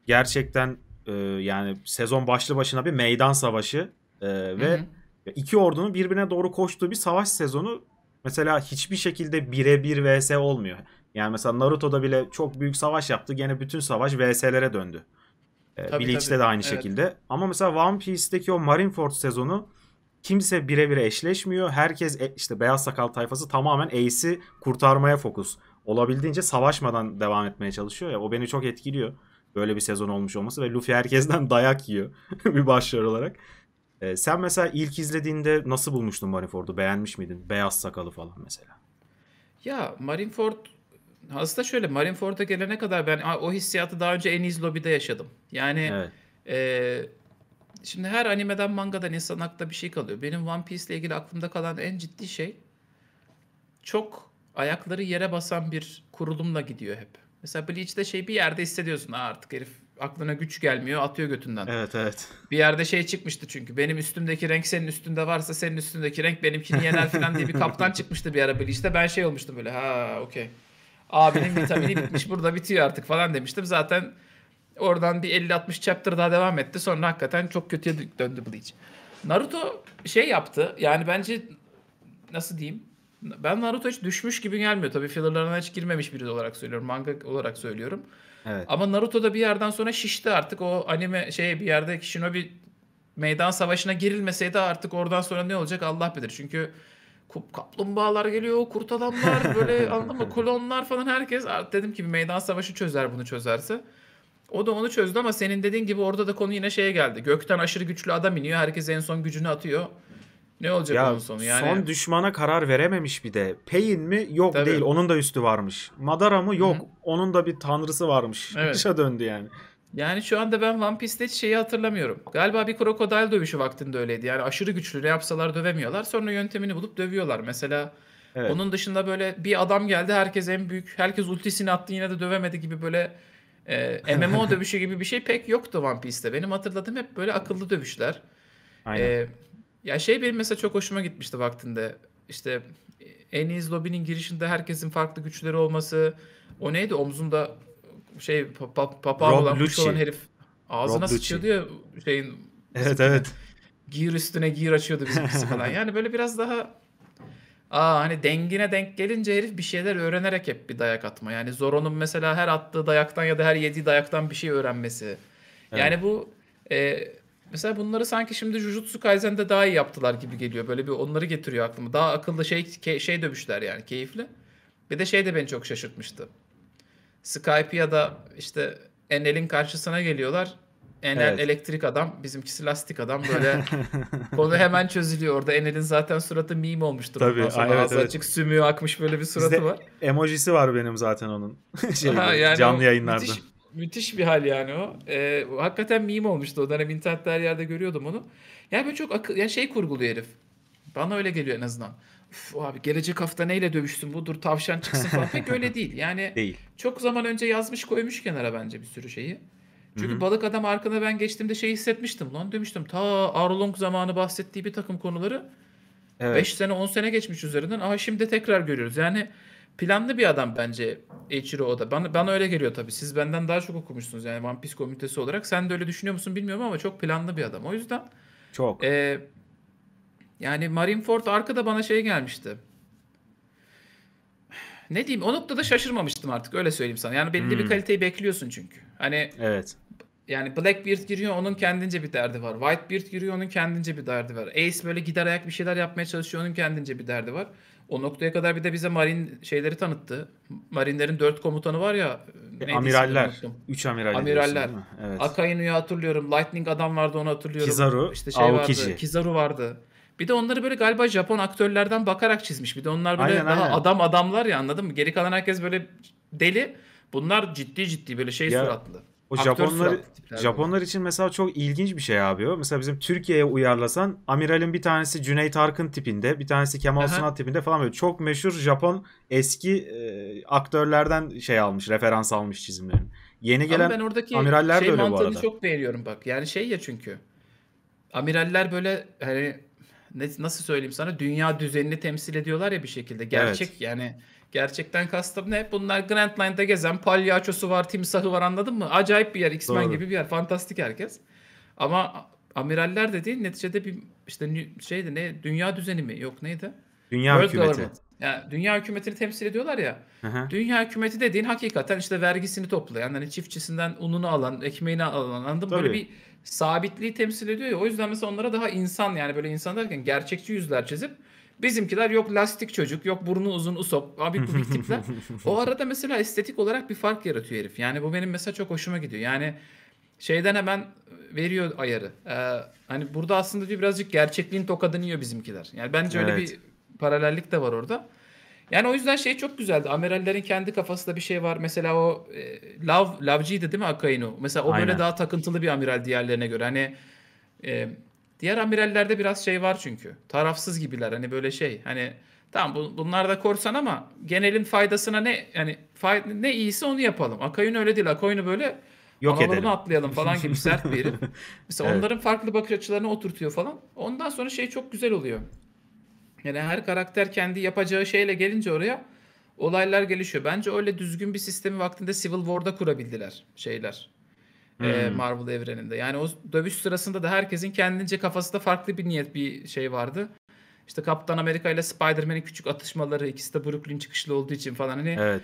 Speaker 1: gerçekten e, yani sezon başlı başına bir meydan savaşı e, ve hmm. iki ordunun birbirine doğru koştuğu bir savaş sezonu mesela hiçbir şekilde birebir vs olmuyor. Yani mesela Naruto'da bile çok büyük savaş yaptı. Gene bütün savaş vs'lere döndü. E, tabii, Bleach'te tabii. de aynı evet. şekilde. Ama mesela One Piece'deki o Marineford sezonu Kimse birebir eşleşmiyor. Herkes e, işte beyaz sakal tayfası tamamen Ace'i kurtarmaya fokus. Olabildiğince savaşmadan devam etmeye çalışıyor ya. O beni çok etkiliyor. Böyle bir sezon olmuş olması ve Luffy herkesten dayak yiyor bir başlar olarak. Ee, sen mesela ilk izlediğinde nasıl bulmuştun Marineford'u? Beğenmiş miydin? Beyaz sakalı falan mesela.
Speaker 2: Ya Marineford aslında şöyle Marineford'a gelene kadar ben o hissiyatı daha önce en iyi lobide yaşadım. Yani evet. E, Şimdi her animeden mangadan insan aklında bir şey kalıyor. Benim One Piece ile ilgili aklımda kalan en ciddi şey çok ayakları yere basan bir kurulumla gidiyor hep. Mesela Bleach'te şey bir yerde hissediyorsun. Aa, artık herif aklına güç gelmiyor atıyor götünden.
Speaker 1: Evet evet.
Speaker 2: Bir yerde şey çıkmıştı çünkü benim üstümdeki renk senin üstünde varsa senin üstündeki renk benimkini yener falan diye bir kaptan çıkmıştı bir ara Bleach'te. Ben şey olmuştum böyle ha okey. Abinin vitamini bitmiş burada bitiyor artık falan demiştim. Zaten Oradan bir 50-60 chapter daha devam etti. Sonra hakikaten çok kötüye döndü Bleach. Naruto şey yaptı. Yani bence nasıl diyeyim? Ben Naruto hiç düşmüş gibi gelmiyor. Tabii fillerlarına hiç girmemiş biri olarak söylüyorum. Manga olarak söylüyorum. Evet. Ama Naruto'da bir yerden sonra şişti artık. O anime şey bir yerde Shinobi meydan savaşına girilmeseydi artık oradan sonra ne olacak Allah bilir. Çünkü kaplumbağalar geliyor, kurt adamlar böyle anladın mı? Klonlar falan herkes. Dedim ki bir meydan savaşı çözer bunu çözerse. O da onu çözdü ama senin dediğin gibi orada da konu yine şeye geldi. Gökten aşırı güçlü adam iniyor. Herkes en son gücünü atıyor. Ne olacak ya, onun sonu yani? Son
Speaker 1: düşmana karar verememiş bir de. Pain mi? Yok Tabii. değil. Onun da üstü varmış. Madara mı? Yok. Hı-hı. Onun da bir tanrısı varmış. Evet. Dışa döndü yani. Yani
Speaker 2: şu anda ben One hiç şeyi hatırlamıyorum. Galiba bir krokodil dövüşü vaktinde öyleydi. Yani aşırı güçlü ne yapsalar dövemiyorlar. Sonra yöntemini bulup dövüyorlar. Mesela evet. onun dışında böyle bir adam geldi. Herkes en büyük. Herkes ultisini attı yine de dövemedi gibi böyle e, ee, MMO dövüşü gibi bir şey pek yoktu One Piece'te. Benim hatırladığım hep böyle akıllı dövüşler. Aynen. E, ya şey benim mesela çok hoşuma gitmişti vaktinde. İşte e, en iyi lobinin girişinde herkesin farklı güçleri olması. O neydi omzunda şey papa, papağan olan kuş olan herif ağzına Rob sıçıyordu ya şeyin. Evet evet. Giyir üstüne giyir açıyordu bizim falan. Yani böyle biraz daha Aa hani dengine denk gelince herif bir şeyler öğrenerek hep bir dayak atma. Yani Zoro'nun mesela her attığı dayaktan ya da her yediği dayaktan bir şey öğrenmesi. Yani evet. bu e, mesela bunları sanki şimdi Jujutsu Kaisen'de daha iyi yaptılar gibi geliyor. Böyle bir onları getiriyor aklıma. Daha akıllı şey ke- şey dövüşler yani keyifli. Bir de şey de beni çok şaşırtmıştı. Skype ya da işte Enel'in karşısına geliyorlar. Enel evet. elektrik adam, bizimkisi lastik adam böyle konu hemen çözülüyor. Orada Enel'in zaten suratı meme olmuş durumdan sonra. Evet, Ağzı evet. sümüğü akmış böyle bir suratı Bizde var.
Speaker 1: Emojisi var benim zaten onun Şeyde, ha, yani canlı yayınlarda. Müthiş,
Speaker 2: müthiş bir hal yani o. Ee, hakikaten meme olmuştu o dönem internette her yerde görüyordum onu. Yani ben çok akıl, ya şey kurguluyor herif. Bana öyle geliyor en azından. Uf abi gelecek hafta neyle dövüştün bu dur tavşan çıksın falan pek öyle değil. Yani değil. çok zaman önce yazmış koymuş kenara bence bir sürü şeyi. Çünkü Hı-hı. balık adam arkada ben geçtiğimde şey hissetmiştim lan demiştim. Ta Arlong zamanı bahsettiği bir takım konuları 5 evet. sene 10 sene geçmiş üzerinden. Aha şimdi tekrar görüyoruz. Yani planlı bir adam bence o da. Bana, bana öyle geliyor tabii. Siz benden daha çok okumuşsunuz yani One Piece komünitesi olarak. Sen de öyle düşünüyor musun bilmiyorum ama çok planlı bir adam. O yüzden çok. E, yani Marineford arkada bana şey gelmişti. Ne diyeyim o noktada şaşırmamıştım artık öyle söyleyeyim sana. Yani belli hmm. bir kaliteyi bekliyorsun çünkü. Hani Evet. Yani Blackbeard giriyor onun kendince bir derdi var. Whitebeard giriyor onun kendince bir derdi var. Ace böyle gider ayak bir şeyler yapmaya çalışıyor onun kendince bir derdi var. O noktaya kadar bir de bize marin şeyleri tanıttı. Marinlerin dört komutanı var ya. E, amiraller. Üç amiral. Amiraller. Evet. Akainu'yu hatırlıyorum. Lightning adam vardı onu hatırlıyorum. Kizaru. İşte şey Aokiji. vardı. Kizaru vardı. Bir de onları böyle galiba Japon aktörlerden bakarak çizmiş. Bir de onlar böyle aynen, daha aynen. adam adamlar ya anladın mı? Geri kalan herkes böyle deli. Bunlar ciddi ciddi böyle şey ya, suratlı. O Japonlar
Speaker 1: Japonlar yani. için mesela çok ilginç bir şey abi o. Mesela bizim Türkiye'ye uyarlasan amiralin bir tanesi Cüneyt Arkın tipinde, bir tanesi Kemal Sunal tipinde falan böyle çok meşhur Japon eski e, aktörlerden şey almış, referans almış çizimlerini. Yeni gelen Ama ben oradaki amiraller şey de öyle bu arada. çok
Speaker 2: beğeniyorum bak. Yani şey ya çünkü. Amiraller böyle hani nasıl söyleyeyim sana dünya düzenini temsil ediyorlar ya bir şekilde. Gerçek evet. yani Gerçekten kastım ne? Bunlar Grand Line'da gezen palyaçosu var, timsahı var anladın mı? Acayip bir yer. X-Men gibi bir yer. Fantastik herkes. Ama amiraller dediğin neticede bir işte şeydi ne dünya düzeni mi? Yok neydi? Dünya World hükümeti. Yani dünya hükümetini temsil ediyorlar ya. hı Dünya hükümeti dediğin hakikaten işte vergisini toplayan, hani çiftçisinden ununu alan, ekmeğini alan anladın Tabii. Böyle bir sabitliği temsil ediyor ya. O yüzden mesela onlara daha insan yani böyle insan derken gerçekçi yüzler çizip Bizimkiler yok lastik çocuk, yok burnu uzun usop, abi bu tipler. o arada mesela estetik olarak bir fark yaratıyor herif. Yani bu benim mesela çok hoşuma gidiyor. Yani şeyden hemen veriyor ayarı. Ee, hani burada aslında diyor birazcık gerçekliğin tokadını yiyor bizimkiler. Yani bence öyle bir paralellik de var orada. Yani o yüzden şey çok güzeldi. Amirallerin kendi kafasında bir şey var. Mesela o e, Lav, Lavcı'ydı değil mi Akainu? Mesela o Aynen. böyle daha takıntılı bir amiral diğerlerine göre. Hani e, Diğer amirallerde biraz şey var çünkü. Tarafsız gibiler hani böyle şey. Hani tamam bu, bunlar da korsan ama genelin faydasına ne yani fay, ne iyisi onu yapalım. Akayun öyle değil. Akayun'u böyle
Speaker 1: Yok analarını edelim. atlayalım
Speaker 2: falan gibi sert bir herif. Mesela evet. onların farklı bakış açılarını oturtuyor falan. Ondan sonra şey çok güzel oluyor. Yani her karakter kendi yapacağı şeyle gelince oraya olaylar gelişiyor. Bence öyle düzgün bir sistemi vaktinde Civil War'da kurabildiler şeyler. Ee, hmm. Marvel evreninde. Yani o dövüş sırasında da herkesin kendince kafasında farklı bir niyet bir şey vardı. İşte Kaptan Amerika ile Spider-Man'in küçük atışmaları ikisi de Brooklyn çıkışlı olduğu için falan hani evet.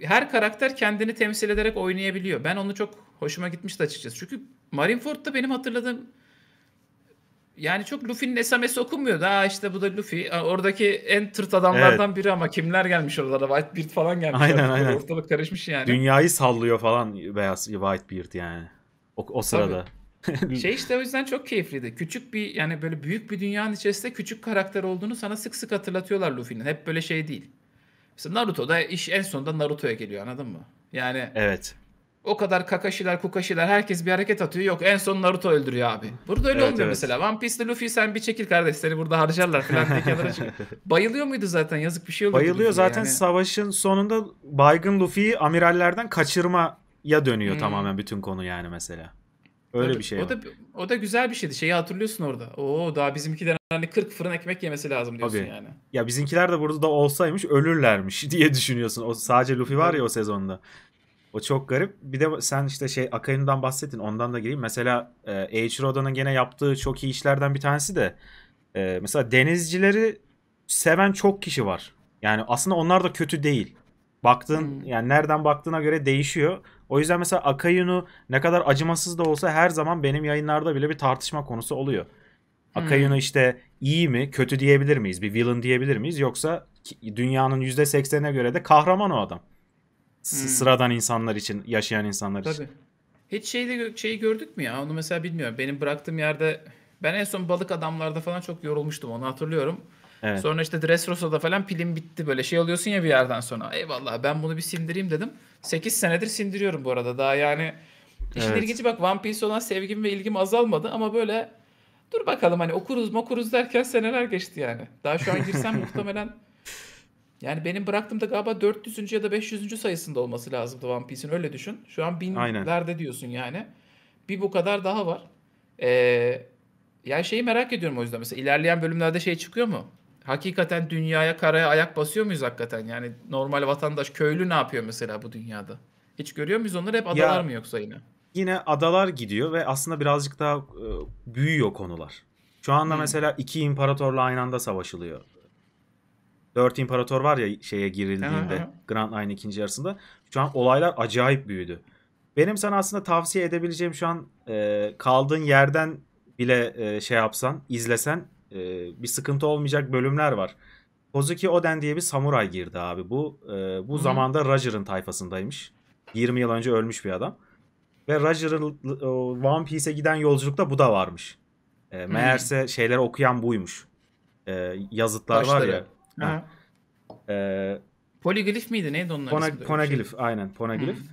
Speaker 2: her karakter kendini temsil ederek oynayabiliyor. Ben onu çok hoşuma gitmişti açıkçası. Çünkü Marineford'da benim hatırladığım yani çok Luffy'nin SMS'i okunmuyordu. da işte bu da Luffy. Oradaki en tırt adamlardan evet. biri ama kimler gelmiş oralara? Whitebeard falan gelmiş. Aynen aynen. Ortalık karışmış yani. Dünyayı
Speaker 1: sallıyor falan beyaz Whitebeard yani. O, o sırada.
Speaker 2: şey işte o yüzden çok keyifliydi. Küçük bir yani böyle büyük bir dünyanın içerisinde küçük karakter olduğunu sana sık sık hatırlatıyorlar Luffy'nin. Hep böyle şey değil. Mesela Naruto'da iş en sonunda Naruto'ya geliyor anladın mı?
Speaker 1: Yani Evet.
Speaker 2: O kadar kakaşiler kukaşiler herkes bir hareket atıyor. Yok en son Naruto öldürüyor abi. Burada öyle evet, olmuyor evet. mesela. One Piece'de Luffy sen bir çekil kardeş seni burada harcarlar falan diye kenara Bayılıyor muydu zaten yazık bir şey oluyor. Bayılıyor zaten yani.
Speaker 1: savaşın sonunda baygın Luffy'yi amirallerden kaçırmaya dönüyor hmm. tamamen bütün konu yani mesela. Öyle o, bir şey. O var. da
Speaker 2: o da güzel bir şeydi. Şeyi hatırlıyorsun orada. Oo daha bizimkiler hani 40
Speaker 1: fırın ekmek yemesi lazım diyorsun Tabii. yani. Ya bizimkiler de burada da olsaymış ölürlermiş diye düşünüyorsun. O sadece Luffy var ya o sezonda. O çok garip. Bir de sen işte şey Akayinu'dan bahsettin. Ondan da gireyim. Mesela e, Eiichiro'danın gene yaptığı çok iyi işlerden bir tanesi de e, mesela denizcileri seven çok kişi var. Yani aslında onlar da kötü değil. Baktığın hmm. yani nereden baktığına göre değişiyor. O yüzden mesela Akayunu ne kadar acımasız da olsa her zaman benim yayınlarda bile bir tartışma konusu oluyor. Akayunu hmm. işte iyi mi, kötü diyebilir miyiz, bir villain diyebilir miyiz yoksa dünyanın %80'ine göre de kahraman o adam hmm. Sıradan insanlar için, yaşayan insanlar Tabii. için.
Speaker 2: Hiç şeyde şeyi gördük mü ya? Onu mesela bilmiyorum. Benim bıraktığım yerde ben en son balık adamlarda falan çok yorulmuştum. Onu hatırlıyorum. Evet. Sonra işte Dressrosa'da falan pilim bitti böyle şey alıyorsun ya bir yerden sonra. Eyvallah ben bunu bir sindireyim dedim. 8 senedir sindiriyorum bu arada daha yani. İşin evet. ilginci bak One Piece olan sevgim ve ilgim azalmadı ama böyle dur bakalım hani okuruz mokuruz derken seneler geçti yani. Daha şu an girsem muhtemelen yani benim bıraktığımda galiba 400. ya da 500. sayısında olması lazımdı One Piece'in öyle düşün. Şu an binlerde Aynen. diyorsun yani. Bir bu kadar daha var. Ee, yani şeyi merak ediyorum o yüzden mesela ilerleyen bölümlerde şey çıkıyor mu? Hakikaten dünyaya karaya ayak basıyor muyuz hakikaten? Yani normal vatandaş
Speaker 1: köylü ne yapıyor mesela bu dünyada? Hiç görüyor muyuz onları
Speaker 2: hep adalar ya, mı yoksa
Speaker 1: yine? Yine adalar gidiyor ve aslında birazcık daha e, büyüyor konular. Şu anda hmm. mesela iki imparatorla aynı anda savaşılıyor. 4 imparator var ya şeye girildiğinde Grand Line ikinci yarısında. Şu an olaylar acayip büyüdü. Benim sana aslında tavsiye edebileceğim şu an e, kaldığın yerden bile e, şey yapsan, izlesen e, bir sıkıntı olmayacak bölümler var. Kozuki Oden diye bir samuray girdi abi. Bu e, bu hmm. zamanda Roger'ın tayfasındaymış. 20 yıl önce ölmüş bir adam. Ve Roger'ın e, One Piece'e giden yolculukta bu da varmış. E, meğerse hmm. şeyleri okuyan buymuş. E, yazıtlar Başları. var ya. Ee,
Speaker 2: Poliglif miydi? Neydi onun Pona, ismi? Ponaglif.
Speaker 1: Şey. Aynen. Ponaglif. Hmm.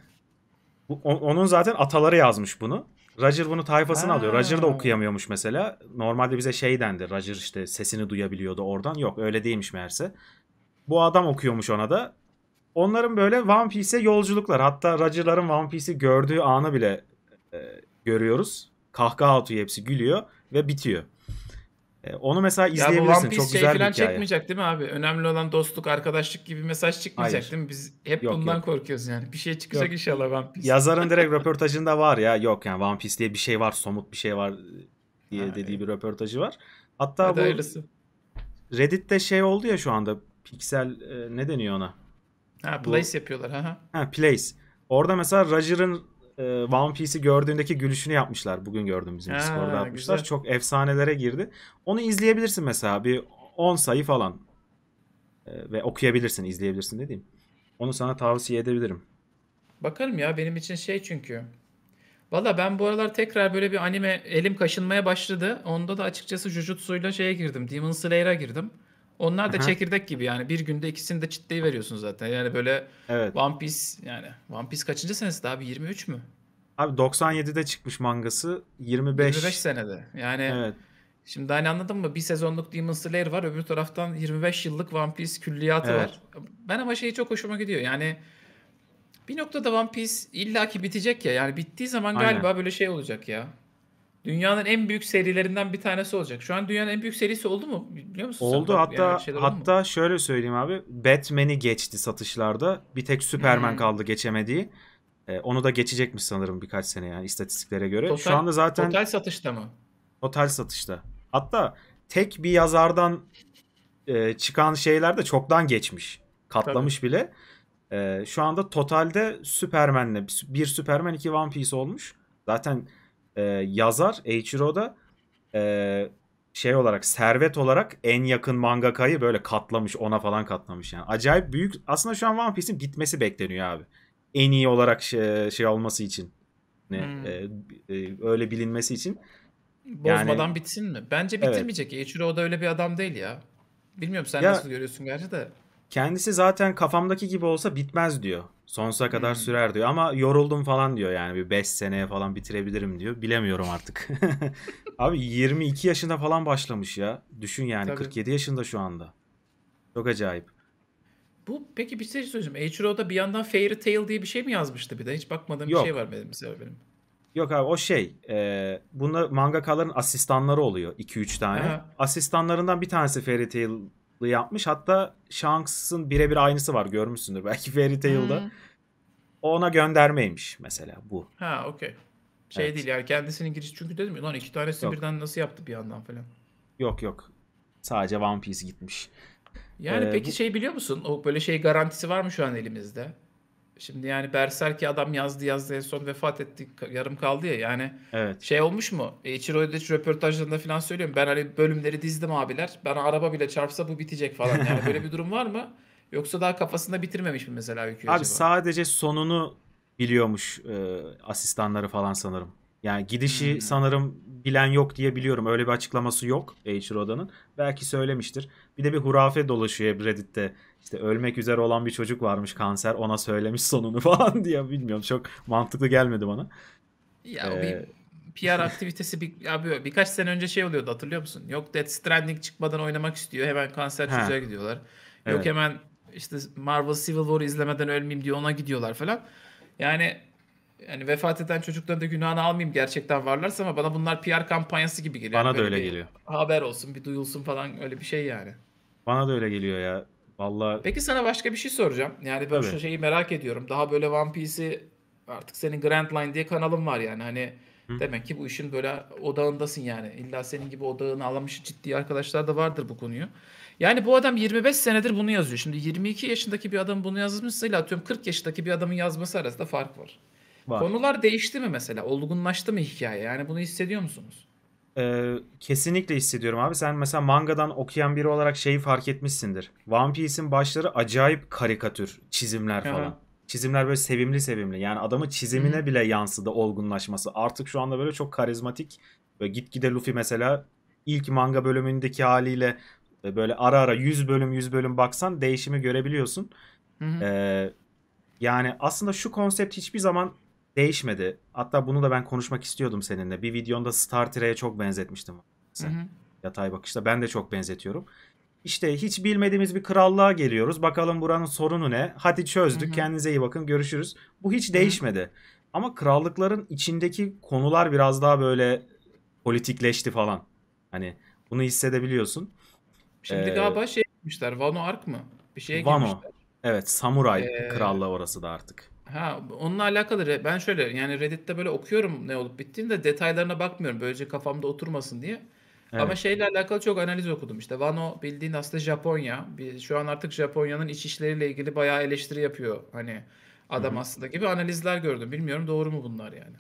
Speaker 1: Bu, onun zaten ataları yazmış bunu. Roger bunu tayfasını ha. alıyor. Roger da okuyamıyormuş mesela. Normalde bize şey dendi. Roger işte sesini duyabiliyordu oradan. Yok öyle değilmiş meğerse. Bu adam okuyormuş ona da. Onların böyle One Piece'e yolculuklar. Hatta Roger'ların One Piece'i gördüğü anı bile e, görüyoruz. Kahkaha atıyor hepsi gülüyor ve bitiyor. E, onu mesela izleyebilirsin. Ya bu One Piece Çok şey güzel falan çekmeyecek
Speaker 2: değil mi abi? Önemli olan dostluk, arkadaşlık gibi mesaj çıkmayacak Hayır. değil mi? Biz hep yok, bundan yok. korkuyoruz yani. Bir şey çıkacak yok. inşallah One
Speaker 1: Piece. Yazarın direkt röportajında var ya. Yok yani One Piece diye bir şey var, somut bir şey var diye ha, dediği bir röportajı var. Hatta Hadi bu hayırlısı. Reddit'te şey oldu ya şu anda. Pixel e, ne deniyor ona? Ha, place bu...
Speaker 2: yapıyorlar ha.
Speaker 1: Ha, place. Orada mesela Roger'ın e, One Piece'i gördüğündeki gülüşünü yapmışlar. Bugün gördüm bizim Discord'da atmışlar. Güzel. Çok efsanelere girdi. Onu izleyebilirsin mesela bir 10 sayı falan. Ee, ve okuyabilirsin, izleyebilirsin dediğim. Onu sana tavsiye edebilirim.
Speaker 2: Bakarım ya benim için şey çünkü. Valla ben bu aralar tekrar böyle bir anime elim kaşınmaya başladı. Onda da açıkçası Jujutsu'yla şeye girdim. Demon Slayer'a girdim. Onlar da Aha. çekirdek gibi yani bir günde ikisini de çitleyi veriyorsun zaten. Yani böyle evet. One Piece yani One Piece kaçıncı senesi bir 23 mü?
Speaker 1: Abi 97'de çıkmış mangası 25. 25 senede
Speaker 2: yani evet. şimdi aynı hani anladın mı bir sezonluk Demon Slayer var öbür taraftan 25 yıllık One Piece külliyatı evet. var. Ben ama şeyi çok hoşuma gidiyor yani bir noktada One Piece illaki bitecek ya yani bittiği zaman galiba Aynen. böyle şey olacak ya dünyanın en büyük serilerinden bir tanesi olacak. Şu an dünyanın en büyük serisi oldu mu? Biliyor musun? Oldu sen? hatta yani hatta
Speaker 1: mu? şöyle söyleyeyim abi. Batman'i geçti satışlarda. Bir tek Superman hmm. kaldı geçemediği. Ee, onu da geçecekmiş sanırım birkaç sene yani istatistiklere göre. Total, Şu anda zaten total satışta mı? Total satışta. Hatta tek bir yazardan e, çıkan şeyler de çoktan geçmiş. Katlamış Tabii. bile. E, şu anda totalde Superman'le bir Superman iki One Piece olmuş. Zaten e, yazar Eiichiro da e, şey olarak servet olarak en yakın mangakayı böyle katlamış ona falan katlamış yani. Acayip büyük aslında şu an One Piece'in gitmesi bekleniyor abi. En iyi olarak şey, şey olması için. Ne, hmm. e, e, öyle bilinmesi için. Bozmadan yani,
Speaker 2: bitsin mi? Bence bitirmeyecek. Evet. Eiichiro da öyle bir adam değil ya. Bilmiyorum sen ya, nasıl görüyorsun gerçi de.
Speaker 1: Kendisi zaten kafamdaki gibi olsa bitmez diyor. Sonsuza kadar hmm. sürer diyor ama yoruldum falan diyor yani bir 5 seneye falan bitirebilirim diyor. Bilemiyorum artık. Abi 22 yaşında falan başlamış ya. Düşün yani Tabii. 47 yaşında şu anda. Çok acayip.
Speaker 2: Bu peki bir şey söyleyeceğim. Eiichiro'da bir yandan Fairy Tail diye bir şey mi yazmıştı bir de? Hiç bakmadığım Yok. bir şey var benim mesela
Speaker 1: benim. Yok abi o şey e, bunlar mangakaların asistanları oluyor 2-3 tane. Aha. Asistanlarından bir tanesi Fairy Tail yapmış. Hatta Shanks'ın birebir aynısı var görmüşsündür belki Fairy Tail'da. Hmm. Ona göndermeymiş mesela bu.
Speaker 2: Ha okey. Şey evet. değil yani kendisinin giriş çünkü dedim ya lan iki tanesi yok. birden nasıl yaptı bir yandan falan.
Speaker 1: Yok yok. Sadece One Piece gitmiş. Yani ee, peki bu...
Speaker 2: şey biliyor musun? O böyle şey garantisi var mı şu an elimizde? Şimdi yani Berserk'i adam yazdı yazdı en son vefat etti yarım kaldı ya yani evet. şey olmuş mu? E, Ichiro'da röportajlarında falan söylüyorum ben hani bölümleri dizdim abiler ben araba bile çarpsa bu bitecek falan yani böyle bir durum var mı? Yoksa daha kafasında bitirmemiş mi mesela Öykü Abi
Speaker 1: sadece sonunu biliyormuş e, asistanları falan sanırım. Yani gidişi hmm. sanırım bilen yok diye biliyorum. Öyle bir açıklaması yok Eiichiro Belki söylemiştir. Bir de bir hurafe dolaşıyor hep Reddit'te. İşte ölmek üzere olan bir çocuk varmış kanser ona söylemiş sonunu falan diye bilmiyorum çok mantıklı gelmedi bana. Ya ee... bir
Speaker 2: PR aktivitesi bir, ya bir birkaç sene önce şey oluyordu hatırlıyor musun? Yok Death Stranding çıkmadan oynamak istiyor hemen kanser ha. çocuğa gidiyorlar. Evet. Yok hemen işte Marvel Civil War izlemeden ölmeyeyim diye ona gidiyorlar falan. Yani yani vefat eden çocukların da günahını almayayım gerçekten varlarsa ama bana bunlar PR kampanyası gibi geliyor. Bana da öyle geliyor. Haber olsun bir duyulsun falan öyle bir şey yani.
Speaker 1: Bana da öyle geliyor ya. Vallahi
Speaker 2: Peki sana başka bir şey soracağım. Yani ben şu şeyi merak ediyorum. Daha böyle One Piece'i artık senin Grand Line diye kanalın var yani. Hani Hı. demek ki bu işin böyle odağındasın yani. İlla senin gibi odağını alamış ciddi arkadaşlar da vardır bu konuyu. Yani bu adam 25 senedir bunu yazıyor. Şimdi 22 yaşındaki bir adam bunu yazmışsa atıyorum 40 yaşındaki bir adamın yazması arasında fark var. var. Konular değişti mi mesela? Olgunlaştı mı
Speaker 1: hikaye? Yani bunu hissediyor musunuz? e, kesinlikle hissediyorum abi. Sen mesela mangadan okuyan biri olarak şeyi fark etmişsindir. One Piece'in başları acayip karikatür, çizimler falan. Aha. Çizimler böyle sevimli sevimli. Yani adamı çizimine Hı. bile yansıdı olgunlaşması. Artık şu anda böyle çok karizmatik. Böyle gitgide Luffy mesela ilk manga bölümündeki haliyle e, böyle ara ara 100 bölüm 100 bölüm baksan değişimi görebiliyorsun. Ee, yani aslında şu konsept hiçbir zaman değişmedi. Hatta bunu da ben konuşmak istiyordum seninle. Bir videonda Star Trek'e çok benzetmiştim. Sen. Hı hı. Yatay bakışta ben de çok benzetiyorum. İşte hiç bilmediğimiz bir krallığa geliyoruz. Bakalım buranın sorunu ne? Hadi çözdük. Hı hı. Kendinize iyi bakın. Görüşürüz. Bu hiç değişmedi. Hı hı. Ama krallıkların içindeki konular biraz daha böyle politikleşti falan. Hani bunu hissedebiliyorsun. Şimdi ee, galiba
Speaker 2: şey etmişler. Vano Ark mı? Bir şeye Vano. Girmişler.
Speaker 1: Evet, samuray ee, krallığı orası da artık.
Speaker 2: Ha onunla alakalı ben şöyle yani Reddit'te böyle okuyorum ne olup bittiğini de detaylarına bakmıyorum. Böylece kafamda oturmasın diye. Evet. Ama şeyle alakalı çok analiz okudum. işte. Vano bildiğin aslında Japonya. Bir, şu an artık Japonya'nın iç işleriyle ilgili bayağı eleştiri yapıyor. Hani adam Hı-hı. aslında gibi analizler gördüm. Bilmiyorum doğru mu bunlar yani.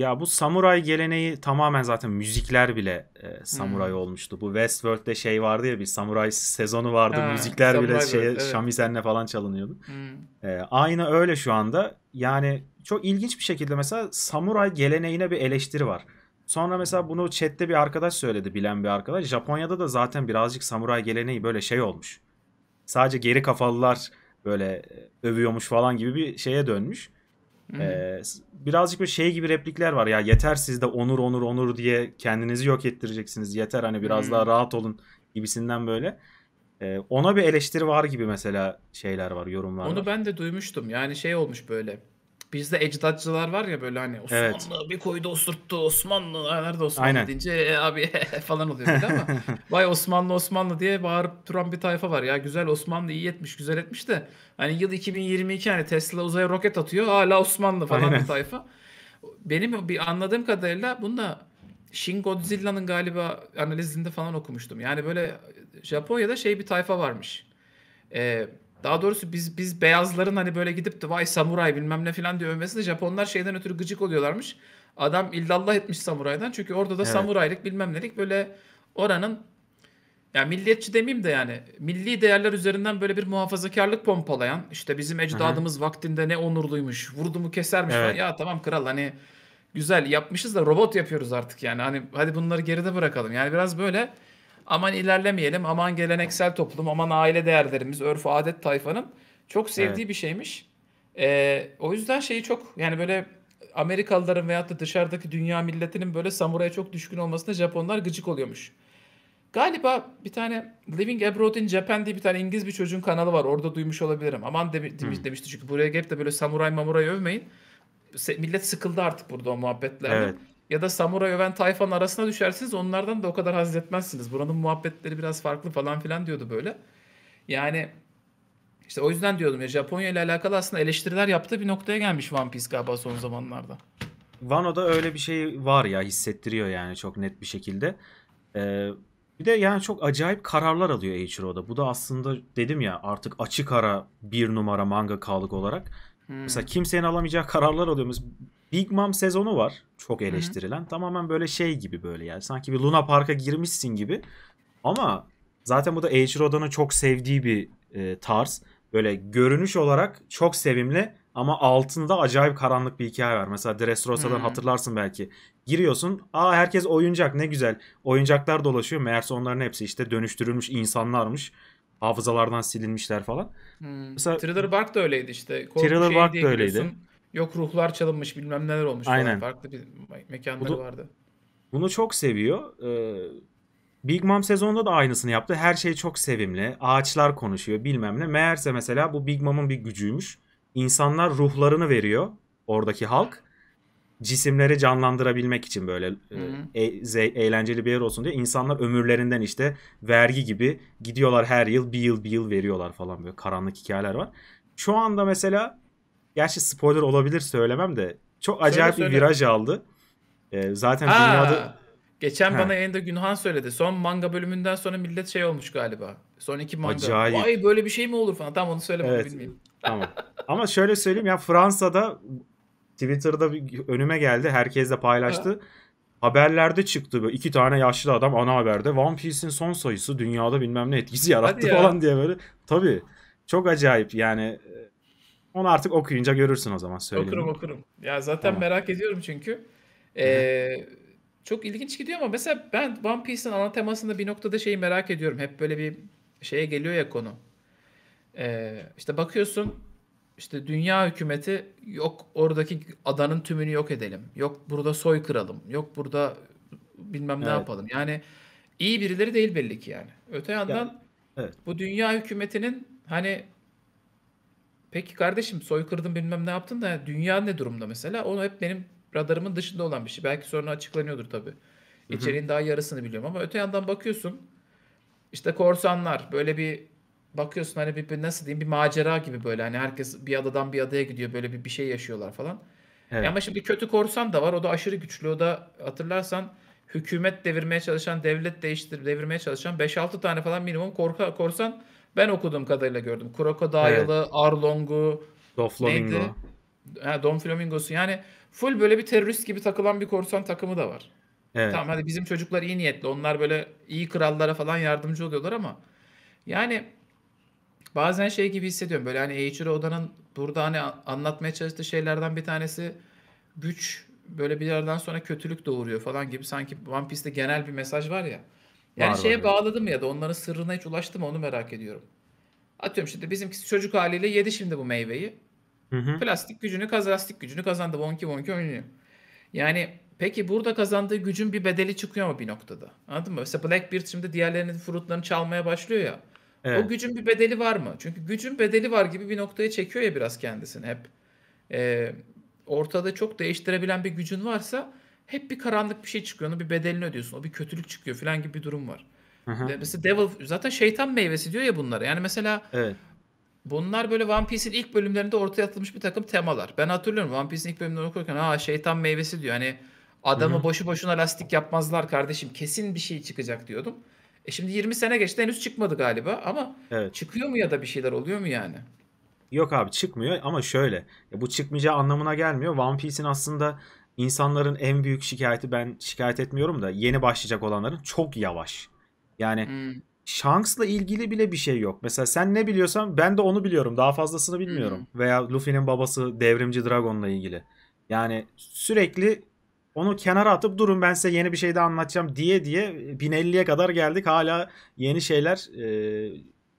Speaker 1: Ya bu samuray geleneği tamamen zaten müzikler bile e, samuray hmm. olmuştu. Bu Westworld'de şey vardı ya bir samuray sezonu vardı. Ha, müzikler bile şey evet. şamizenle falan çalınıyordu. Hmm. E, aynı öyle şu anda. Yani çok ilginç bir şekilde mesela samuray geleneğine bir eleştiri var. Sonra mesela bunu chatte bir arkadaş söyledi bilen bir arkadaş. Japonya'da da zaten birazcık samuray geleneği böyle şey olmuş. Sadece geri kafalılar böyle e, övüyormuş falan gibi bir şeye dönmüş. Hmm. Ee, birazcık bir şey gibi replikler var ya yeter siz de onur onur onur diye kendinizi yok ettireceksiniz yeter hani biraz hmm. daha rahat olun gibisinden böyle. Ee, ona bir eleştiri var gibi mesela şeyler var yorumlar. Onu
Speaker 2: var. ben de duymuştum yani şey olmuş böyle Bizde ecdatçılar var ya böyle hani Osmanlı evet. bir koydu osurttu Osmanlı nerede Osmanlı Aynen. deyince e, abi e, falan oluyor değil ama vay Osmanlı Osmanlı diye bağırıp duran bir tayfa var ya güzel Osmanlı iyi etmiş güzel etmiş de hani yıl 2022 hani Tesla uzaya roket atıyor hala Osmanlı falan Aynen. bir tayfa. Benim bir anladığım kadarıyla bunda Shin Godzilla'nın galiba analizinde falan okumuştum. Yani böyle Japonya'da şey bir tayfa varmış. Eee daha doğrusu biz biz beyazların hani böyle gidip de vay samuray bilmem ne falan diye övmesinde Japonlar şeyden ötürü gıcık oluyorlarmış. Adam illallah etmiş samuraydan. Çünkü orada da evet. samuraylık bilmem nelik böyle oranın ya milliyetçi demeyeyim de yani milli değerler üzerinden böyle bir muhafazakarlık pompalayan işte bizim ecdadımız hı vaktinde ne onurluymuş vurdu mu kesermiş evet. ya tamam kral hani güzel yapmışız da robot yapıyoruz artık yani hani hadi bunları geride bırakalım yani biraz böyle aman ilerlemeyelim, aman geleneksel toplum, aman aile değerlerimiz, örf adet tayfanın çok sevdiği evet. bir şeymiş. Ee, o yüzden şeyi çok yani böyle Amerikalıların veyahut da dışarıdaki dünya milletinin böyle samuraya çok düşkün olmasına Japonlar gıcık oluyormuş. Galiba bir tane Living Abroad in Japan diye bir tane İngiliz bir çocuğun kanalı var. Orada duymuş olabilirim. Aman de, hmm. demiş, hmm. demişti çünkü buraya gelip de böyle samuray mamuray övmeyin. millet sıkıldı artık burada o muhabbetlerle. Evet ya da Samuray Öven Tayfan arasına düşersiniz onlardan da o kadar haz etmezsiniz. Buranın muhabbetleri biraz farklı falan filan diyordu böyle. Yani işte o yüzden diyordum ya Japonya ile alakalı aslında eleştiriler yaptığı bir noktaya gelmiş One Piece galiba son zamanlarda.
Speaker 1: Wano'da öyle bir şey var ya hissettiriyor yani çok net bir şekilde. Ee, bir de yani çok acayip kararlar alıyor Eiichiro'da. Bu da aslında dedim ya artık açık ara bir numara manga kalık olarak. Hmm. Mesela kimsenin alamayacağı kararlar alıyor. Mesela Big Mom sezonu var. Çok eleştirilen. Hı-hı. Tamamen böyle şey gibi böyle yani. Sanki bir Luna Park'a girmişsin gibi. Ama zaten bu da Eiichiro Oda'nın çok sevdiği bir e, tarz. Böyle görünüş olarak çok sevimli ama altında acayip karanlık bir hikaye var. Mesela Dressrosa'dan hmm. hatırlarsın belki. Giriyorsun. Aa herkes oyuncak ne güzel. Oyuncaklar dolaşıyor. Meğerse onların hepsi işte dönüştürülmüş insanlarmış. Hafızalardan silinmişler falan. Hmm.
Speaker 2: Mesela Thriller Bark da öyleydi işte. Korku Thriller şey Bark da öyleydi. Giriyorsun Yok ruhlar çalınmış bilmem neler olmuş. Aynen. Falan. Farklı bir mekanları bunu, vardı.
Speaker 1: Bunu çok seviyor. Ee, Big Mom sezonunda da aynısını yaptı. Her şey çok sevimli. Ağaçlar konuşuyor bilmem ne. Meğerse mesela bu Big Mom'un bir gücüymüş. İnsanlar ruhlarını veriyor. Oradaki halk. Cisimleri canlandırabilmek için böyle e, Hı e, eğlenceli bir yer olsun diye insanlar ömürlerinden işte vergi gibi gidiyorlar her yıl bir yıl bir yıl veriyorlar falan böyle karanlık hikayeler var. Şu anda mesela gerçi spoiler olabilir söylemem de çok acayip söyle, bir viraj aldı. Ee, zaten ha, dünyada
Speaker 2: geçen ha. bana yayında Günhan söyledi. Son manga bölümünden sonra millet şey olmuş galiba. Son iki manga. Acayip. Vay böyle bir şey mi olur falan. tam onu söylemem evet. bilmeyeyim.
Speaker 1: Tamam. Ama şöyle söyleyeyim ya Fransa'da Twitter'da bir önüme geldi. Herkes paylaştı. Ha. Haberlerde çıktı böyle iki tane yaşlı adam ana haberde. One Piece'in son sayısı dünyada bilmem ne etkisi yarattı Hadi ya. falan diye böyle. Tabii. Çok acayip yani onu artık okuyunca görürsün o zaman söyleyeyim. Okurum
Speaker 2: okurum. Ya zaten tamam. merak ediyorum çünkü. Ee, çok ilginç gidiyor ama mesela ben One Piece'in ana temasında bir noktada şeyi merak ediyorum. Hep böyle bir şeye geliyor ya konu. Ee, işte bakıyorsun işte dünya hükümeti yok oradaki adanın tümünü yok edelim. Yok burada soy kıralım. Yok burada bilmem evet. ne yapalım. Yani iyi birileri değil belli ki yani. Öte yandan yani, evet. bu dünya hükümetinin hani Peki kardeşim soykırdın bilmem ne yaptın da dünya ne durumda mesela? o hep benim radarımın dışında olan bir şey. Belki sonra açıklanıyordur tabii. İçeriğin daha yarısını biliyorum ama öte yandan bakıyorsun işte korsanlar böyle bir bakıyorsun hani bir, bir nasıl diyeyim bir macera gibi böyle hani herkes bir adadan bir adaya gidiyor böyle bir bir şey yaşıyorlar falan. Evet. Ama şimdi kötü korsan da var. O da aşırı güçlü. O da hatırlarsan hükümet devirmeye çalışan, devlet değiştir devirmeye çalışan 5-6 tane falan minimum korka, korsan ben okuduğum kadarıyla gördüm. Crocodile'ı, evet. Arlong'u,
Speaker 1: Doflamingo. Neydi?
Speaker 2: Ha, Don Flamingo'su. Yani full böyle bir terörist gibi takılan bir korsan takımı da var. Evet. Tamam hadi bizim çocuklar iyi niyetli. Onlar böyle iyi krallara falan yardımcı oluyorlar ama yani bazen şey gibi hissediyorum. Böyle hani Eiichiro Oda'nın burada hani anlatmaya çalıştığı şeylerden bir tanesi güç böyle bir yerden sonra kötülük doğuruyor falan gibi sanki One Piece'te genel bir mesaj var ya. Yani var, şeye var. bağladım ya da onların sırrına hiç ulaştım mı onu merak ediyorum. Atıyorum şimdi bizimkisi çocuk haliyle yedi şimdi bu meyveyi. Hı hı. Plastik gücünü kaz, plastik gücünü kazandı. Wonki wonki oynuyor. Yani peki burada kazandığı gücün bir bedeli çıkıyor mu bir noktada? Anladın mı? Mesela Blackbeard şimdi diğerlerinin fruitlarını çalmaya başlıyor ya. Evet. O gücün bir bedeli var mı? Çünkü gücün bedeli var gibi bir noktaya çekiyor ya biraz kendisini hep. Ee, ortada çok değiştirebilen bir gücün varsa hep bir karanlık bir şey çıkıyor. Onun bir bedelini ödüyorsun. O bir kötülük çıkıyor falan gibi bir durum var. Hı-hı. Mesela Devil zaten şeytan meyvesi diyor ya bunlara. Yani mesela evet. bunlar böyle One Piece'in ilk bölümlerinde ortaya atılmış bir takım temalar. Ben hatırlıyorum One Piece'in ilk bölümlerini okurken ha şeytan meyvesi diyor. Hani adamı Hı-hı. boşu boşuna lastik yapmazlar kardeşim. Kesin bir şey çıkacak diyordum. E şimdi 20 sene geçti henüz çıkmadı
Speaker 1: galiba ama evet. çıkıyor mu ya da bir şeyler oluyor mu yani? Yok abi çıkmıyor ama şöyle. E bu çıkmayacağı anlamına gelmiyor. One Piece'in aslında insanların en büyük şikayeti ben şikayet etmiyorum da yeni başlayacak olanların çok yavaş. Yani hmm. Shanks'la ilgili bile bir şey yok. Mesela sen ne biliyorsan ben de onu biliyorum. Daha fazlasını bilmiyorum. Hmm. Veya Luffy'nin babası devrimci Dragon'la ilgili. Yani sürekli onu kenara atıp durun ben size yeni bir şey de anlatacağım diye diye 1050'ye kadar geldik. Hala yeni şeyler e,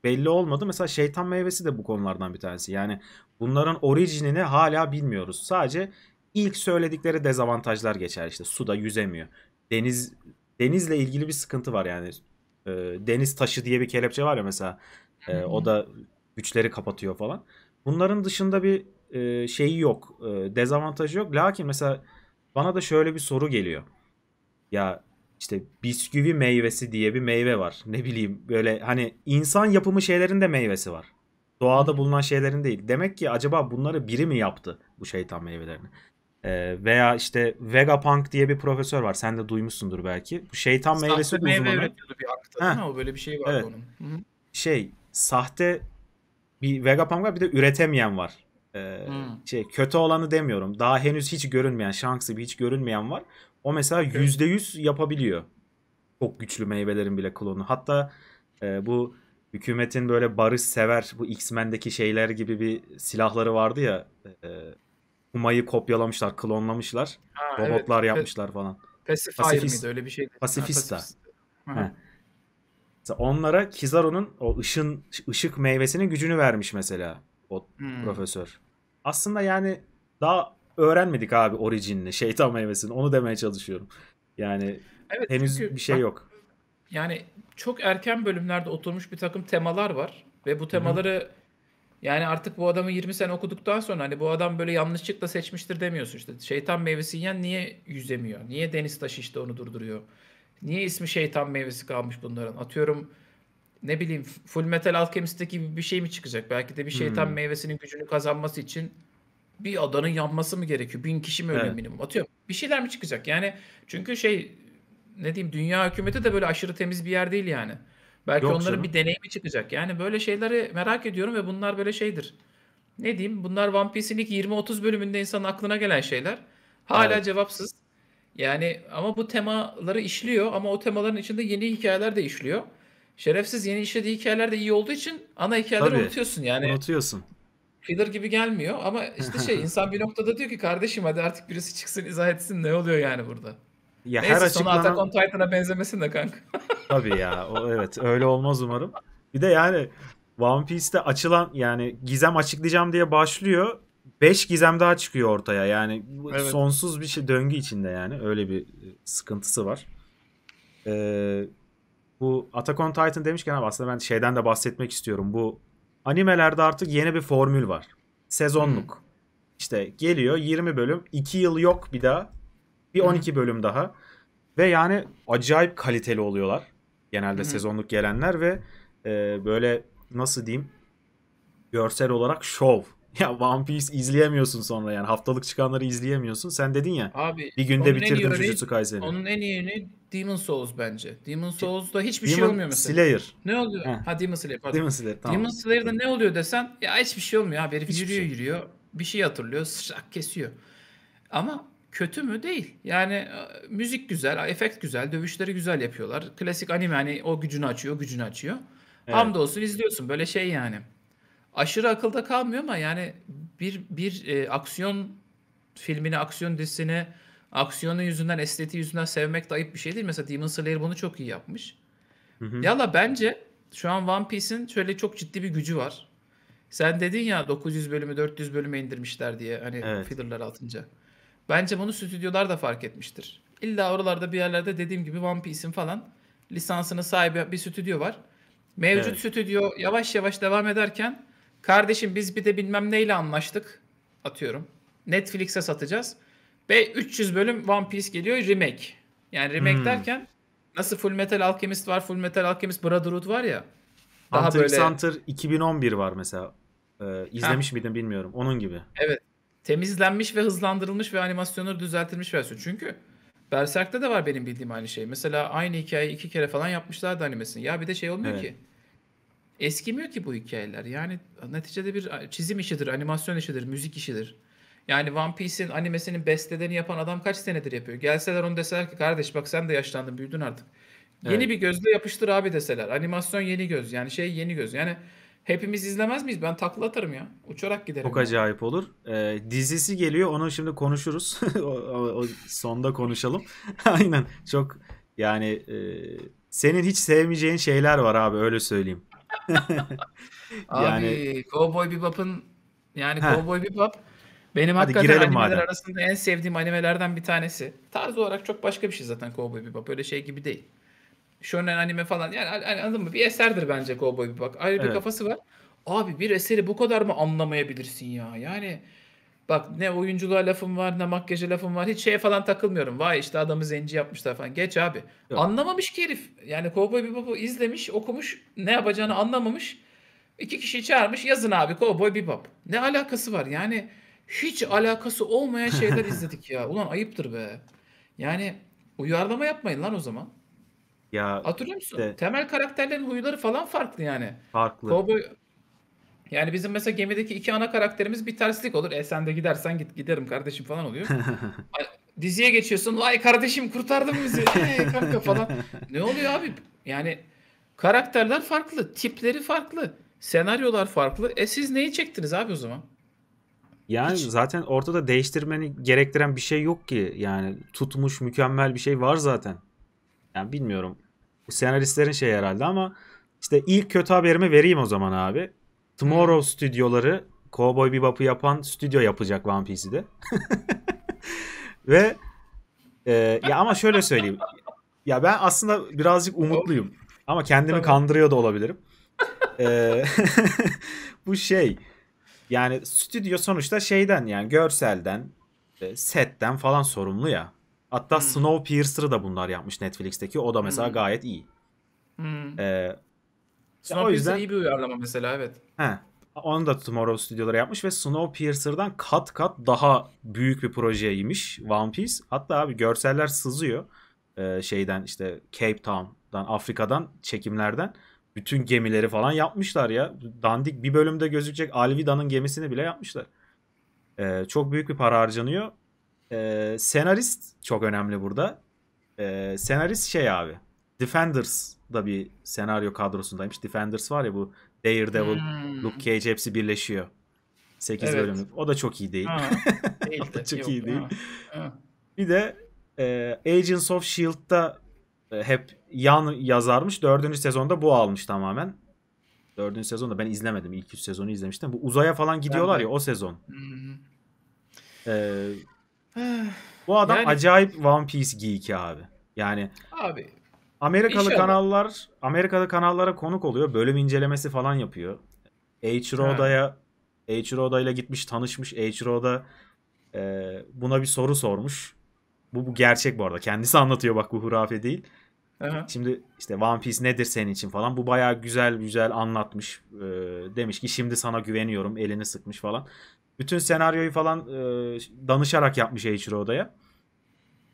Speaker 1: belli olmadı. Mesela şeytan meyvesi de bu konulardan bir tanesi. Yani bunların orijinini hala bilmiyoruz. Sadece ilk söyledikleri dezavantajlar geçer işte suda yüzemiyor. Deniz denizle ilgili bir sıkıntı var yani. E, deniz taşı diye bir kelepçe var ya mesela. E, o da güçleri kapatıyor falan. Bunların dışında bir e, şeyi yok. E, dezavantajı yok. Lakin mesela bana da şöyle bir soru geliyor. Ya işte bisküvi meyvesi diye bir meyve var. Ne bileyim böyle hani insan yapımı şeylerin de meyvesi var. Doğada bulunan şeylerin değil. Demek ki acaba bunları biri mi yaptı bu şeytan meyvelerini? E, veya işte Vegapunk diye bir profesör var. Sen de duymuşsundur belki. Bu şeytan meyvesi meyve uzmanı. Meyve bir akta değil mi? O böyle bir şey var evet. onun. Hı-hı. Şey sahte bir Vegapunk var bir de üretemeyen var. Ee, şey kötü olanı demiyorum. Daha henüz hiç görünmeyen, şanslı bir hiç görünmeyen var. O mesela yüzde yüz yapabiliyor. Çok güçlü meyvelerin bile klonu. Hatta e, bu hükümetin böyle barış sever bu X-Men'deki şeyler gibi bir silahları vardı ya. E, Uma'yı kopyalamışlar, klonlamışlar. Ha, robotlar evet. yapmışlar Pe- falan. Pacifier Pasifist, miydi öyle bir şey? Pasifista. Ha, Pasifista. Onlara Kizaru'nun o ışın ışık meyvesinin gücünü vermiş mesela o hmm. profesör. Aslında yani daha öğrenmedik abi orijinini, şeytan meyvesini. Onu demeye çalışıyorum. Yani evet, henüz çünkü, bir şey yok.
Speaker 2: Yani çok erken bölümlerde oturmuş bir takım temalar var ve bu temaları Hı-hı yani artık bu adamı 20 sene okuduktan sonra hani bu adam böyle yanlışlıkla seçmiştir demiyorsun işte. Şeytan meyvesi yiyen niye yüzemiyor? Niye deniz taşı işte onu durduruyor? Niye ismi şeytan meyvesi kalmış bunların? Atıyorum ne bileyim Full Metal Alchemist'teki gibi bir şey mi çıkacak? Belki de bir şeytan hmm. meyvesinin gücünü kazanması için bir adanın yanması mı gerekiyor? Bin kişi mi ölüyor evet. minimum? Atıyorum. Bir şeyler mi çıkacak? Yani çünkü şey ne diyeyim dünya hükümeti de böyle aşırı temiz bir yer değil yani. Belki Yok onların canım. bir deneyimi çıkacak. Yani böyle şeyleri merak ediyorum ve bunlar böyle şeydir. Ne diyeyim? Bunlar One Piece'in ilk 20-30 bölümünde insanın aklına gelen şeyler. Hala Evet. cevapsız. Yani ama bu temaları işliyor ama o temaların içinde yeni hikayeler de işliyor. Şerefsiz yeni işlediği hikayeler de iyi olduğu için ana hikayeleri Tabii. unutuyorsun yani. Unutuyorsun. Filler gibi gelmiyor ama işte şey insan bir noktada diyor ki kardeşim hadi artık birisi çıksın izah etsin ne oluyor yani burada.
Speaker 1: Ya Neyse her açıklanan... Attack on
Speaker 2: Titan'a benzemesin de kanka.
Speaker 1: Tabii ya. O, evet öyle olmaz umarım. Bir de yani One Piece'te açılan yani gizem açıklayacağım diye başlıyor. 5 gizem daha çıkıyor ortaya. Yani evet. sonsuz bir şey döngü içinde yani. Öyle bir e, sıkıntısı var. Ee, bu Attack on Titan demişken aslında ben şeyden de bahsetmek istiyorum. Bu animelerde artık yeni bir formül var. Sezonluk. Hmm. İşte geliyor 20 bölüm. 2 yıl yok bir daha. Bir 12 bölüm daha. Ve yani acayip kaliteli oluyorlar. Genelde sezonluk gelenler ve e, böyle nasıl diyeyim görsel olarak şov. Ya One Piece izleyemiyorsun sonra yani haftalık çıkanları izleyemiyorsun. Sen dedin ya Abi, bir günde bitirdim örneği, Jujutsu Kaisen'i.
Speaker 2: Onun en iyi Demon Souls bence. Demon Souls'da hiçbir şey Demon şey olmuyor mesela. Slayer. Ne oluyor? Heh. Ha Demon Slayer pardon. Demon Slayer tamam. Demon Slayer'da ne oluyor desen ya hiçbir şey olmuyor abi herif hiçbir yürüyor şey. yürüyor bir şey hatırlıyor şak kesiyor. Ama kötü mü? Değil. Yani e, müzik güzel, efekt güzel, dövüşleri güzel yapıyorlar. Klasik anime hani o gücünü açıyor, gücünü açıyor. Evet. Hamdolsun izliyorsun böyle şey yani. Aşırı akılda kalmıyor ama yani bir bir e, aksiyon filmini, aksiyon dizisini aksiyonu yüzünden, estetiği yüzünden sevmek de ayıp bir şey değil. Mesela Demon Slayer bunu çok iyi yapmış. Hı Yalla bence şu an One Piece'in şöyle çok ciddi bir gücü var. Sen dedin ya 900 bölümü 400 bölüme indirmişler diye hani evet. filler'lar altınca. Bence bunu stüdyolar da fark etmiştir. İlla oralarda bir yerlerde dediğim gibi One Piece'in falan lisansını sahibi bir stüdyo var. Mevcut evet. stüdyo yavaş yavaş devam ederken kardeşim biz bir de bilmem neyle anlaştık atıyorum. Netflix'e satacağız ve 300 bölüm One Piece geliyor remake. Yani remake hmm. derken nasıl Full Metal Alchemist var, Full Metal Alchemist Brotherhood var ya. Daha Hunter böyle... Hunter
Speaker 1: 2011 var mesela. Ee, izlemiş ha. miydim bilmiyorum. Onun gibi.
Speaker 2: Evet temizlenmiş ve hızlandırılmış ve animasyonları düzeltilmiş versiyon. Çünkü Berserk'te de var benim bildiğim aynı şey. Mesela aynı hikayeyi iki kere falan yapmışlardı animesini. Ya bir de şey olmuyor evet. ki. Eskimiyor ki bu hikayeler. Yani neticede bir çizim işidir, animasyon işidir, müzik işidir. Yani One Piece'in animesinin bestedeni yapan adam kaç senedir yapıyor? Gelseler onu deseler ki kardeş bak sen de yaşlandın, büyüdün artık. Yeni bir gözle yapıştır abi deseler. Animasyon yeni göz. Yani şey yeni göz. Yani Hepimiz izlemez miyiz? Ben takla atarım ya. Uçarak giderim. Çok yani.
Speaker 1: acayip olur. Ee, dizisi geliyor. Onu şimdi konuşuruz. o, o, o sonda konuşalım. Aynen. Çok yani e, senin hiç sevmeyeceğin şeyler var abi öyle söyleyeyim. yani
Speaker 2: abi Cowboy Bebop'un yani Heh. Cowboy Bebop benim Hadi hakikaten animeler madem. arasında en sevdiğim animelerden bir tanesi. Tarz olarak çok başka bir şey zaten Cowboy Bebop. Öyle şey gibi değil. Shonen anime falan yani hani, hani anladın mı? Bir eserdir bence Cowboy Bebop. Ayrı evet. bir kafası var. Abi bir eseri bu kadar mı anlamayabilirsin ya? Yani bak ne oyunculuğa lafım var ne makyaja lafım var. Hiç şeye falan takılmıyorum. Vay işte adamı zenci yapmışlar falan. Geç abi. Yok. Anlamamış ki herif. Yani Cowboy Bebop'u izlemiş, okumuş, ne yapacağını anlamamış. İki kişi çağırmış. Yazın abi Cowboy Bebop. Ne alakası var? Yani hiç alakası olmayan şeyler izledik ya. Ulan ayıptır be. Yani uyarlama yapmayın lan o zaman.
Speaker 1: Ya Hatırlıyor musun? işte
Speaker 2: Temel karakterlerin huyları falan farklı yani.
Speaker 1: farklı. Cowboy
Speaker 2: yani bizim mesela gemideki iki ana karakterimiz bir terslik olur. E sen de gidersen git giderim kardeşim falan oluyor. Diziye geçiyorsun. Vay kardeşim kurtardın bizi. Ey kanka falan. Ne oluyor abi? Yani karakterler farklı, tipleri farklı, senaryolar farklı. E siz neyi çektiniz abi o zaman?
Speaker 1: Yani Hiç. zaten ortada değiştirmeni gerektiren bir şey yok ki. Yani tutmuş mükemmel bir şey var zaten. Yani bilmiyorum. Senaristlerin şey herhalde ama işte ilk kötü haberimi vereyim o zaman abi. Tomorrow stüdyoları Cowboy Bebop'u yapan stüdyo yapacak One Piece'i Ve e, ya ama şöyle söyleyeyim. Ya ben aslında birazcık umutluyum. Ama kendimi tamam. kandırıyor da olabilirim. ee, bu şey yani stüdyo sonuçta şeyden yani görselden, e, setten falan sorumlu ya. Hatta hmm. Snowpiercer'ı da bunlar yapmış Netflix'teki. O da mesela hmm. gayet iyi. Hmm. Ee, Snowpiercer o yüzden... iyi
Speaker 2: bir uyarlama mesela evet.
Speaker 1: He, onu da Tomorrow Stüdyoları yapmış ve Snowpiercer'dan kat kat daha büyük bir projeymiş One Piece. Hatta abi görseller sızıyor. Ee, şeyden işte Cape Town'dan, Afrika'dan, çekimlerden. Bütün gemileri falan yapmışlar ya. Dandik bir bölümde gözükecek Alvida'nın gemisini bile yapmışlar. Ee, çok büyük bir para harcanıyor. Ee, senarist çok önemli burada. Ee, senarist şey abi. Defenders da bir senaryo kadrosundaymış. Defenders var ya bu Daredevil, hmm. Luke Cage hepsi birleşiyor. 8 evet. bölümlük. O da çok iyi değil. Ha, değil o da çok yok, iyi değil. Ha, ha. Bir de e, Agents of S.H.I.E.L.D'da e, hep yan yazarmış. Dördüncü sezonda bu almış tamamen. Dördüncü sezonda ben izlemedim. İlk üç sezonu izlemiştim. Bu uzaya falan gidiyorlar ya o sezon. Hı-hı. E, bu adam Yani- acayip One Piece geeki abi. Yani Abi Amerikalı İnşallah. kanallar Amerikalı kanallara konuk oluyor. Bölüm incelemesi falan yapıyor. Eiichiro Ha. Oda'ya Eiichiro Oda'yla gitmiş tanışmış. Eiichiro Oda e, buna bir soru sormuş. Bu, bu gerçek bu arada. Kendisi anlatıyor bak bu hurafe değil. aha. Şimdi işte One Piece nedir senin için falan. Bu bayağı güzel güzel anlatmış. Ee, demiş ki şimdi sana güveniyorum. Elini sıkmış falan. Bütün senaryoyu falan e, danışarak yapmış Eiichiro Oda'ya.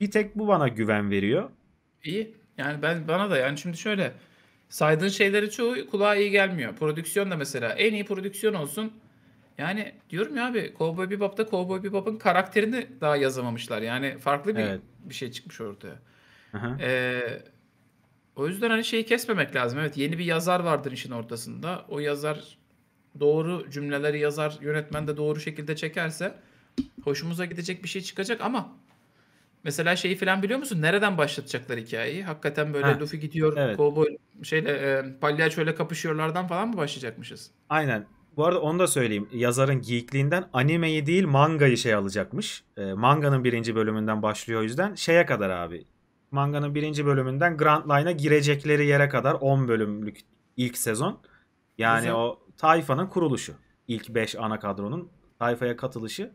Speaker 1: Bir tek bu bana güven veriyor.
Speaker 2: İyi. Yani ben bana da yani şimdi şöyle saydığın şeyleri çoğu kulağa iyi gelmiyor. Prodüksiyon da mesela en iyi prodüksiyon olsun. Yani diyorum ya abi Cowboy Bebop'ta Cowboy Bebop'un karakterini daha yazamamışlar. Yani farklı bir evet. bir şey çıkmış ortaya. Ee, o yüzden hani şeyi kesmemek lazım. Evet yeni bir yazar vardır işin ortasında. O yazar doğru cümleleri yazar, yönetmen de doğru şekilde çekerse hoşumuza gidecek bir şey çıkacak ama mesela şeyi falan biliyor musun? Nereden başlatacaklar hikayeyi? Hakikaten böyle ha, Luffy gidiyor, evet. Cowboy şeyle e, palyaçoyla kapışıyorlardan falan mı başlayacakmışız?
Speaker 1: Aynen. Bu arada onu da söyleyeyim. Yazarın geekliğinden animeyi değil mangayı şey alacakmış. E, manganın birinci bölümünden başlıyor o yüzden. Şeye kadar abi. Manganın birinci bölümünden Grand Line'a girecekleri yere kadar 10 bölümlük ilk sezon. Yani Güzel. o tayfanın kuruluşu. İlk 5 ana kadronun tayfaya katılışı.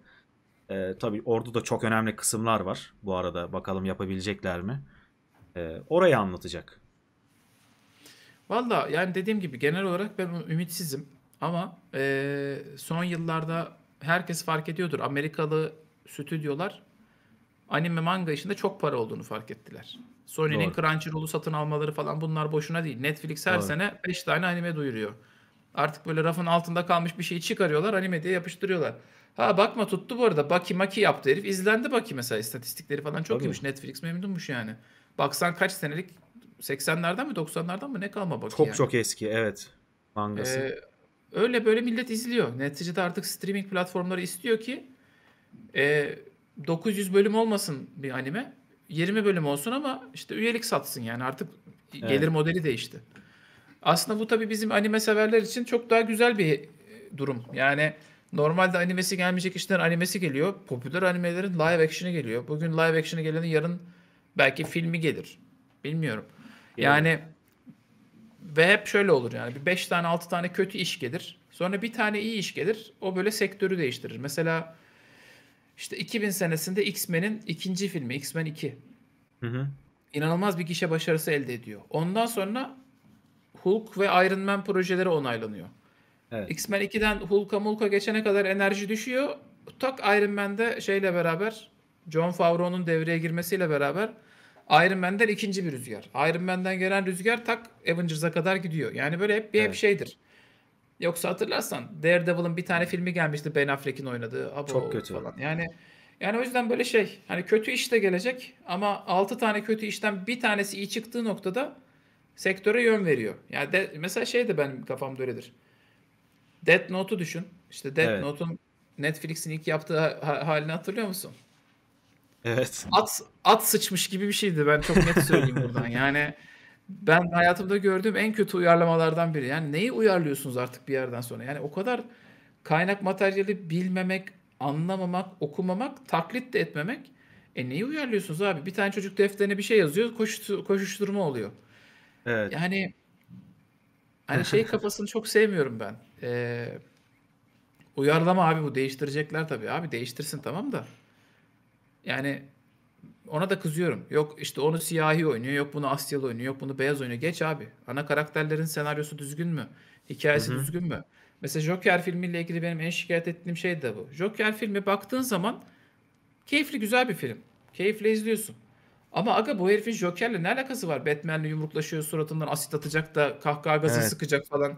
Speaker 1: E, tabii orada da çok önemli kısımlar var. Bu arada bakalım yapabilecekler mi? E, orayı anlatacak. Valla yani dediğim gibi genel
Speaker 2: olarak ben ümitsizim. Ama e, son yıllarda herkes fark ediyordur. Amerikalı stüdyolar anime manga işinde çok para olduğunu fark ettiler. Sony'nin Crunchyroll'u satın almaları falan bunlar boşuna değil. Netflix her Doğru. sene 5 tane anime duyuruyor. Artık böyle rafın altında kalmış bir şeyi çıkarıyorlar anime diye yapıştırıyorlar. Ha bakma tuttu bu arada. Baki maki yaptı herif. İzlendi Baki mesela istatistikleri falan çok iyiymiş. Netflix memnunmuş yani. Baksan kaç senelik 80'lerden mi 90'lardan mı ne kalma Baki Çok yani. çok
Speaker 1: eski evet mangası. Ee,
Speaker 2: öyle böyle millet izliyor. Neticede artık streaming platformları istiyor ki e, 900 bölüm olmasın bir anime. 20 bölüm olsun ama işte üyelik satsın yani artık gelir evet. modeli değişti. Aslında bu tabii bizim anime severler için çok daha güzel bir e, durum. Yani normalde animesi gelmeyecek işlerin animesi geliyor. Popüler animelerin live action'ı geliyor. Bugün live action'ı gelenin yarın belki filmi gelir. Bilmiyorum. Yani ve hep şöyle olur yani. Bir 5 tane 6 tane kötü iş gelir. Sonra bir tane iyi iş gelir. O böyle sektörü değiştirir. Mesela işte 2000 senesinde X-Men'in ikinci filmi X-Men 2. Hı hı. İnanılmaz bir gişe başarısı elde ediyor. Ondan sonra Hulk ve Iron Man projeleri onaylanıyor. Evet. X-Men 2'den Hulk'a Mulk'a geçene kadar enerji düşüyor. Tak Iron Man'de şeyle beraber John Favreau'nun devreye girmesiyle beraber Iron Man'den ikinci bir rüzgar. Iron Man'den gelen rüzgar tak Avengers'a kadar gidiyor. Yani böyle hep bir evet. hep şeydir. Yoksa hatırlarsan Daredevil'ın bir tane filmi gelmişti Ben Affleck'in oynadığı. Abo Çok kötü. Falan. Yani yani o yüzden böyle şey hani kötü iş de gelecek ama 6 tane kötü işten bir tanesi iyi çıktığı noktada sektöre yön veriyor. Yani de, mesela şey de benim kafamda öyledir. Death Note'u düşün. İşte Death evet. Note'un Netflix'in ilk yaptığı halini hatırlıyor musun? Evet. At, at sıçmış gibi bir şeydi. Ben çok net söyleyeyim buradan. Yani ben hayatımda gördüğüm en kötü uyarlamalardan biri. Yani neyi uyarlıyorsunuz artık bir yerden sonra? Yani o kadar kaynak materyali bilmemek, anlamamak, okumamak, taklit de etmemek. E neyi uyarlıyorsunuz abi? Bir tane çocuk defterine bir şey yazıyor, koşuşturma oluyor. Evet. Yani hani şey kafasını çok sevmiyorum ben. Ee, uyarlama abi bu değiştirecekler tabii. Abi değiştirsin tamam da. Yani ona da kızıyorum. Yok işte onu siyahi oynuyor, yok bunu Asyalı oynuyor, yok bunu beyaz oynuyor. Geç abi. Ana karakterlerin senaryosu düzgün mü? Hikayesi Hı-hı. düzgün mü? Mesela Joker filmiyle ilgili benim en şikayet ettiğim şey de bu. Joker filmi baktığın zaman keyifli güzel bir film. Keyifle izliyorsun. Ama aga bu herifin Joker'le ne alakası var? Batman'le yumruklaşıyor suratından asit atacak da kahkaha gazı evet. sıkacak falan.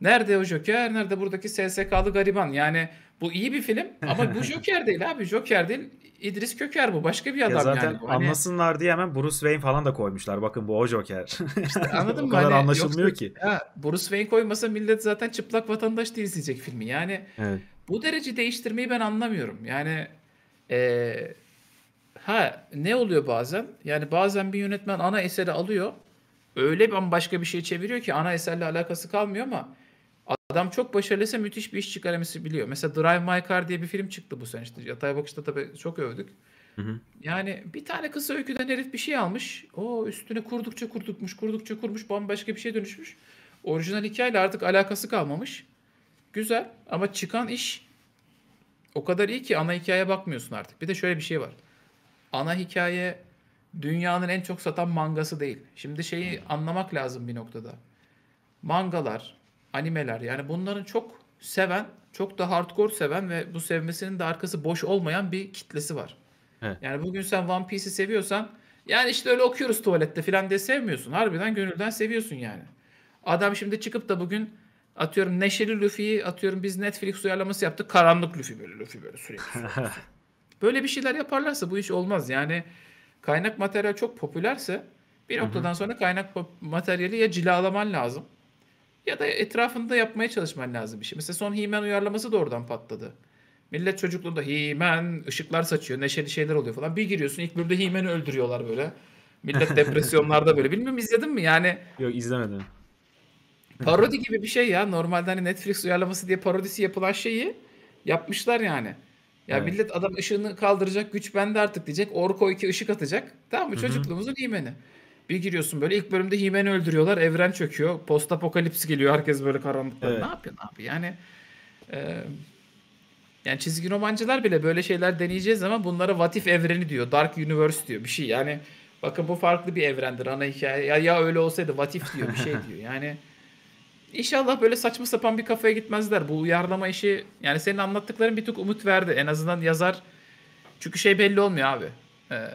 Speaker 2: Nerede o Joker? Nerede buradaki SSK'lı gariban? Yani bu iyi bir film ama bu Joker değil abi. Joker değil. İdris Köker bu. Başka bir adam ya zaten yani. Zaten hani
Speaker 1: anlasınlar diye hemen Bruce Wayne falan da koymuşlar. Bakın bu o Joker. İşte anladın mı? o kadar hani, anlaşılmıyor yoksa, ki.
Speaker 2: Ya, Bruce Wayne koymasa millet zaten çıplak vatandaş da izleyecek filmi. Yani evet. bu derece değiştirmeyi ben anlamıyorum. Yani eee ha ne oluyor bazen? Yani bazen bir yönetmen ana eseri alıyor. Öyle bambaşka bir şey çeviriyor ki ana eserle alakası kalmıyor ama adam çok başarılıysa müthiş bir iş çıkarması biliyor. Mesela Drive My Car diye bir film çıktı bu sene. İşte yatay bakışta tabii çok övdük. Hı hı. Yani bir tane kısa öyküden herif bir şey almış. O üstüne kurdukça kurdukmuş, kurdukça kurmuş, bambaşka bir şey dönüşmüş. Orijinal hikayeyle artık alakası kalmamış. Güzel ama çıkan iş o kadar iyi ki ana hikayeye bakmıyorsun artık. Bir de şöyle bir şey var ana hikaye dünyanın en çok satan mangası değil. Şimdi şeyi anlamak lazım bir noktada. Mangalar, animeler yani bunların çok seven, çok da hardcore seven ve bu sevmesinin de arkası boş olmayan bir kitlesi var. Evet. Yani bugün sen One Piece'i seviyorsan yani işte öyle okuyoruz tuvalette falan diye sevmiyorsun. Harbiden gönülden seviyorsun yani. Adam şimdi çıkıp da bugün atıyorum neşeli Luffy'yi atıyorum biz Netflix uyarlaması yaptık. Karanlık Luffy böyle Luffy böyle sürekli. sürekli. Böyle bir şeyler yaparlarsa bu iş olmaz. Yani kaynak materyal çok popülerse bir noktadan sonra kaynak materyali ya cilalaman lazım ya da etrafında yapmaya çalışman lazım bir şey. Mesela son Himen uyarlaması da oradan patladı. Millet çocukluğunda Himen ışıklar saçıyor, neşeli şeyler oluyor falan. Bir giriyorsun ilk bölümde Himen'i öldürüyorlar böyle. Millet depresyonlarda böyle. Bilmiyorum izledin mi yani? Yok izlemedim. Parodi gibi bir şey ya. Normalde hani Netflix uyarlaması diye parodisi yapılan şeyi yapmışlar yani. Ya evet. millet adam ışığını kaldıracak güç bende artık diyecek. Orko 2 ışık atacak. Tamam mı? Hı-hı. Çocukluğumuzun himeni. Bir giriyorsun böyle ilk bölümde himeni öldürüyorlar. Evren çöküyor. Post apokalips geliyor. Herkes böyle karanlıkta. Evet. Ne yapıyorsun abi? Yani e, yani çizgi romancılar bile böyle şeyler deneyeceğiz ama bunlara vatif evreni diyor. Dark Universe diyor. Bir şey yani bakın bu farklı bir evrendir ana hikaye. Ya, ya öyle olsaydı vatif diyor bir şey diyor. Yani İnşallah böyle saçma sapan bir kafaya gitmezler. Bu uyarlama işi yani senin anlattıkların bir tık umut verdi. En azından yazar çünkü şey belli olmuyor abi. Ee,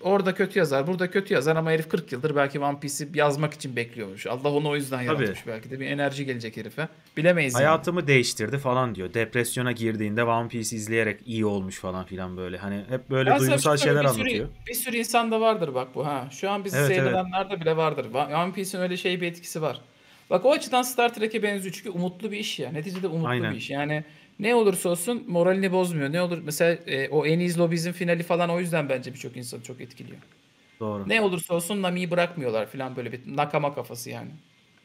Speaker 2: orada kötü yazar, burada kötü yazar ama herif 40 yıldır belki One Piece'i yazmak için bekliyormuş. Allah onu o yüzden yaratmış Tabii. belki de. Bir enerji gelecek herife. Bilemeyiz. Hayatımı
Speaker 1: yani. değiştirdi falan diyor. Depresyona girdiğinde One Piece izleyerek iyi olmuş falan filan böyle. Hani hep böyle Aslında duygusal şeyler bir sürü, anlatıyor.
Speaker 2: Bir sürü insan da vardır bak bu ha. Şu an bizi evet, seyredenler evet. bile vardır. One Piece'in öyle şey bir etkisi var. Bak o açıdan Star Trek'e benziyor çünkü umutlu bir iş ya. Neticede umutlu Aynen. bir iş. Yani ne olursa olsun moralini bozmuyor. Ne olur mesela e, o Enies Lobby's'in finali falan o yüzden bence birçok insanı çok etkiliyor. Doğru. Ne olursa olsun Nami'yi bırakmıyorlar falan böyle bir nakama kafası yani.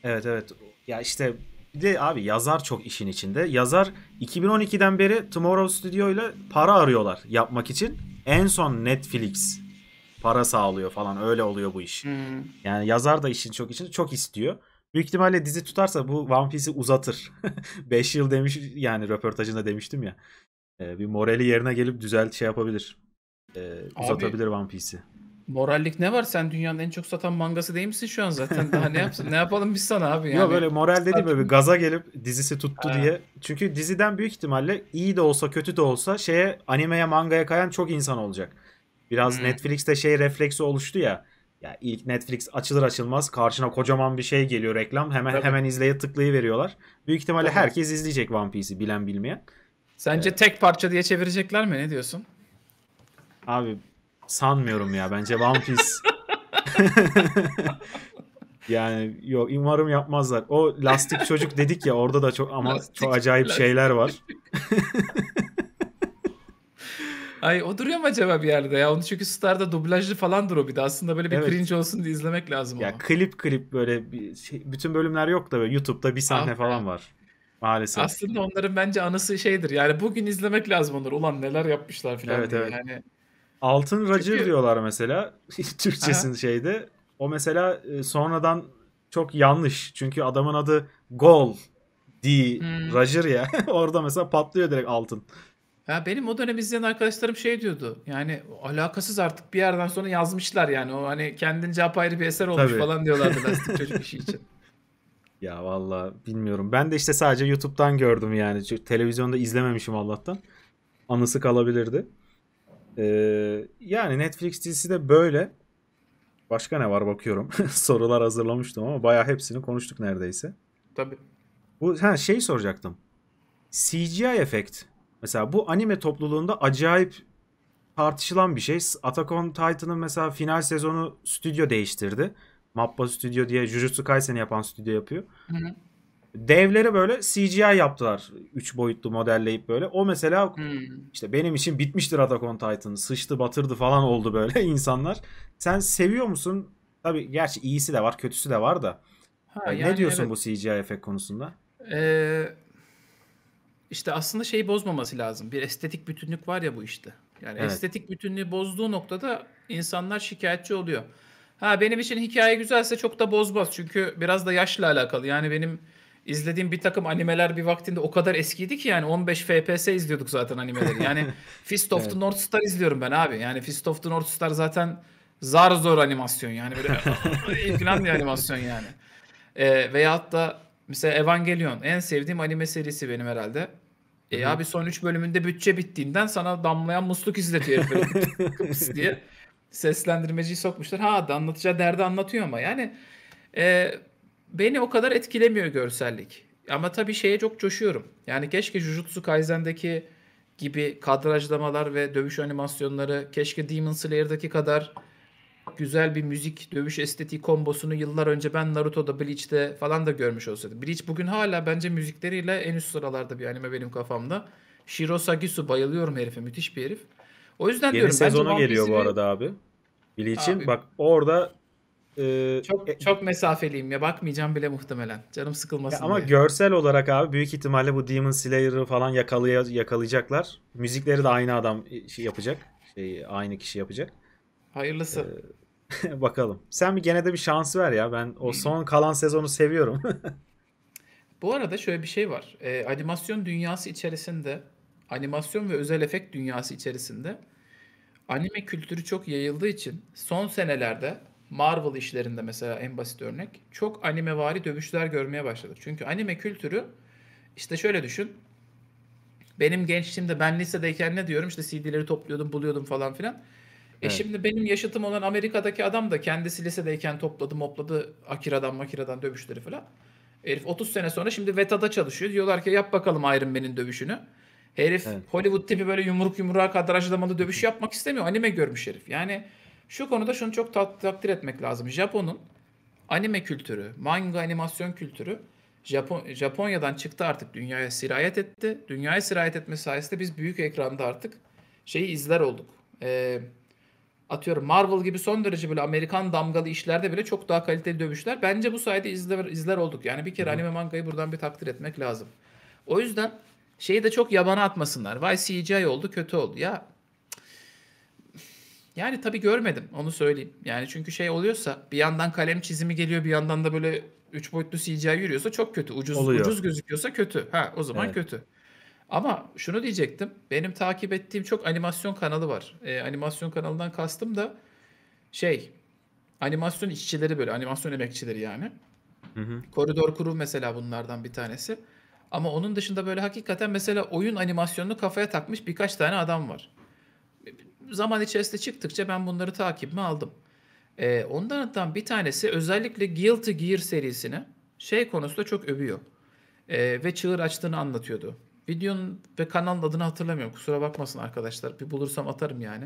Speaker 1: Evet evet. Ya işte bir de abi yazar çok işin içinde. Yazar 2012'den beri Tomorrow Studio ile para arıyorlar yapmak için. En son Netflix para sağlıyor falan öyle oluyor bu iş. Hmm. Yani yazar da işin çok için çok istiyor. Büyük ihtimalle dizi tutarsa bu One Piece'i uzatır. 5 yıl demiş yani röportajında demiştim ya. E, bir morali yerine gelip düzelt şey yapabilir. E, uzatabilir One Piece'i.
Speaker 2: Morallik ne var? Sen dünyanın en çok satan mangası değil misin şu an zaten? Daha ne yapsın? ne yapalım biz sana abi yani. Yok böyle moral dedi böyle
Speaker 1: gaza gelip dizisi tuttu ha. diye. Çünkü diziden büyük ihtimalle iyi de olsa kötü de olsa şeye animeye mangaya kayan çok insan olacak. Biraz hmm. Netflix'te şey refleksi oluştu ya ya ilk Netflix açılır açılmaz karşına kocaman bir şey geliyor reklam. Hemen Tabii. hemen izleye tıklayı veriyorlar. Büyük ihtimalle Tabii. herkes izleyecek One Piece'i bilen bilmeyen. Sence ee, tek parça diye çevirecekler mi? Ne diyorsun? Abi sanmıyorum ya. Bence One Piece Yani yok umarım yapmazlar. O lastik çocuk dedik ya orada da çok ama lastik, çok acayip lastik. şeyler var.
Speaker 2: Ay o duruyor mu acaba bir yerde ya? Onu çünkü Star'da dublajlı falan o bir de. Aslında böyle bir
Speaker 1: evet. cringe olsun diye izlemek lazım ya, onu. klip klip böyle bir şey, bütün bölümler yok da YouTube'da bir sahne Abi. falan var. Maalesef.
Speaker 2: Aslında onların bence anısı şeydir. Yani bugün izlemek lazım onları. Ulan neler yapmışlar filan evet, diye. Evet. Yani
Speaker 1: Altın Racır Çünkü... diyorlar mesela. Türkçesin Aha. şeyde. O mesela e, sonradan çok yanlış. Çünkü adamın adı Gol D. Hmm. Racır ya. Orada mesela patlıyor direkt altın. Ya benim
Speaker 2: o dönem izleyen arkadaşlarım şey diyordu. Yani alakasız artık bir yerden sonra yazmışlar yani. O hani kendince apayrı bir eser olmuş Tabii. falan diyorlardı lastik çocuk işi için.
Speaker 1: Ya valla bilmiyorum. Ben de işte sadece YouTube'dan gördüm yani. Çünkü televizyonda izlememişim Allah'tan. Anısı kalabilirdi. Ee, yani Netflix dizisi de böyle. Başka ne var bakıyorum. Sorular hazırlamıştım ama bayağı hepsini konuştuk neredeyse. Tabii. Bu ha şey soracaktım. CGI efekt Mesela bu anime topluluğunda acayip tartışılan bir şey. Attack on Titan'ın mesela final sezonu stüdyo değiştirdi. Mappa Studio diye Jujutsu Kaisen'i yapan stüdyo yapıyor. Hı hı. Devleri böyle CGI yaptılar. üç boyutlu modelleyip böyle. O mesela hmm. işte benim için bitmiştir Attack on Titan. Sıçtı batırdı falan oldu böyle insanlar. Sen seviyor musun? Tabi gerçi iyisi de var kötüsü de var da.
Speaker 2: Ha, ee, yani ne diyorsun evet. bu
Speaker 1: CGI efekt konusunda?
Speaker 2: Ee, işte aslında şeyi bozmaması lazım. Bir estetik bütünlük var ya bu işte. Yani evet. estetik bütünlüğü bozduğu noktada insanlar şikayetçi oluyor. Ha benim için hikaye güzelse çok da bozmaz. Çünkü biraz da yaşla alakalı. Yani benim izlediğim bir takım animeler bir vaktinde o kadar eskiydi ki yani 15 FPS izliyorduk zaten animeleri. Yani Fist of evet. the North Star izliyorum ben abi. Yani Fist of the North Star zaten zar zor animasyon yani böyle falan bir animasyon yani. E, veyahut da Mesela Evangelion en sevdiğim anime serisi benim herhalde. E Hı-hı. abi son 3 bölümünde bütçe bittiğinden sana damlayan musluk izletiyor böyle diye seslendirmeciyi sokmuşlar. Ha da anlatacağı derdi anlatıyor ama yani e, beni o kadar etkilemiyor görsellik. Ama tabii şeye çok coşuyorum. Yani keşke Jujutsu Kaisen'deki gibi kadrajlamalar ve dövüş animasyonları keşke Demon Slayer'daki kadar güzel bir müzik dövüş estetiği kombosunu yıllar önce ben Naruto'da Bleach'te falan da görmüş olsaydım. Bleach bugün hala bence müzikleriyle en üst sıralarda bir anime benim kafamda. Shiro Sagisu bayılıyorum herife müthiş bir herif. O yüzden Yeni diyorum sezonu geliyor bu arada
Speaker 1: abi. Bleach'in bak orada
Speaker 2: e, çok e, çok mesafeliyim ya bakmayacağım bile muhtemelen. Canım sıkılmasın. Ya ama diye.
Speaker 1: görsel olarak abi büyük ihtimalle bu Demon Slayer'ı falan yakalay yakalayacaklar. Müzikleri de aynı adam e, şey yapacak. Şey, aynı kişi yapacak. Hayırlısı. Ee, bakalım. Sen bir gene de bir şans ver ya. Ben o hmm. son kalan sezonu seviyorum.
Speaker 2: Bu arada şöyle bir şey var. Ee, animasyon dünyası içerisinde, animasyon ve özel efekt dünyası içerisinde anime kültürü çok yayıldığı için son senelerde Marvel işlerinde mesela en basit örnek çok animevari dövüşler görmeye başladık. Çünkü anime kültürü işte şöyle düşün. Benim gençliğimde ben lisedeyken ne diyorum işte CD'leri topluyordum buluyordum falan filan. E şimdi benim yaşıtım olan Amerika'daki adam da kendisi lisedeyken topladı mopladı Akira'dan Makira'dan dövüşleri falan. Herif 30 sene sonra şimdi VETA'da çalışıyor. Diyorlar ki yap bakalım Iron Man'in dövüşünü. Herif Evet. Hollywood tipi böyle yumruk yumruğa kadrajlamalı dövüş yapmak istemiyor. Anime görmüş herif. Yani şu konuda şunu çok tat- takdir etmek lazım. Japon'un anime kültürü, manga animasyon kültürü Japon, Japonya'dan çıktı artık dünyaya sirayet etti. Dünyaya sirayet etme sayesinde biz büyük ekranda artık şeyi izler olduk. Ee, atıyorum Marvel gibi son derece böyle Amerikan damgalı işlerde bile çok daha kaliteli dövüşler. Bence bu sayede izler, izler olduk. Yani bir kere hı anime mangayı buradan bir takdir etmek lazım. O yüzden şeyi de çok yabana atmasınlar. Vay CGI oldu kötü oldu. Ya yani tabii görmedim onu söyleyeyim. Yani çünkü şey oluyorsa bir yandan kalem çizimi geliyor bir yandan da böyle 3 boyutlu CGI yürüyorsa çok kötü. Ucuz Oluyor. ucuz gözüküyorsa kötü. Ha o zaman evet. kötü. Ama şunu diyecektim. Benim takip ettiğim çok animasyon kanalı var. Ee, animasyon kanalından kastım da şey animasyon işçileri böyle animasyon emekçileri yani. Hı hı. Koridor Kuru mesela bunlardan bir tanesi. Ama onun dışında böyle hakikaten mesela oyun animasyonunu kafaya takmış birkaç tane adam var. Zaman içerisinde çıktıkça ben bunları takibime aldım. Ee, onlardan bir tanesi özellikle Guilty Gear serisini şey konusunda çok övüyor. Ee, ve çığır açtığını anlatıyordu. Videonun ve kanalın adını hatırlamıyorum. Kusura bakmasın arkadaşlar. Bir bulursam atarım yani.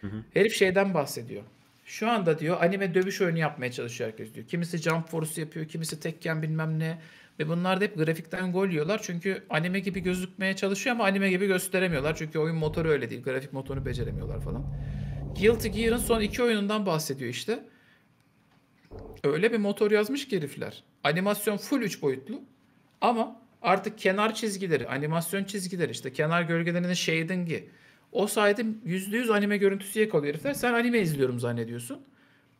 Speaker 2: Hı hı. Herif şeyden bahsediyor. Şu anda diyor anime dövüş oyunu yapmaya çalışıyor herkes diyor. Kimisi Jump Force yapıyor, kimisi Tekken bilmem ne. Ve bunlar da hep grafikten gol yiyorlar. Çünkü anime gibi gözükmeye çalışıyor ama anime gibi gösteremiyorlar. Çünkü oyun motoru öyle değil. Grafik motorunu beceremiyorlar falan. Guilty Gear'ın son iki oyunundan bahsediyor işte. Öyle bir motor yazmış ki herifler. Animasyon full 3 boyutlu. Ama artık kenar çizgileri, animasyon çizgileri işte kenar gölgelerinin shading'i şey o sayede %100 anime görüntüsü yakalıyor herifler. Sen anime izliyorum zannediyorsun.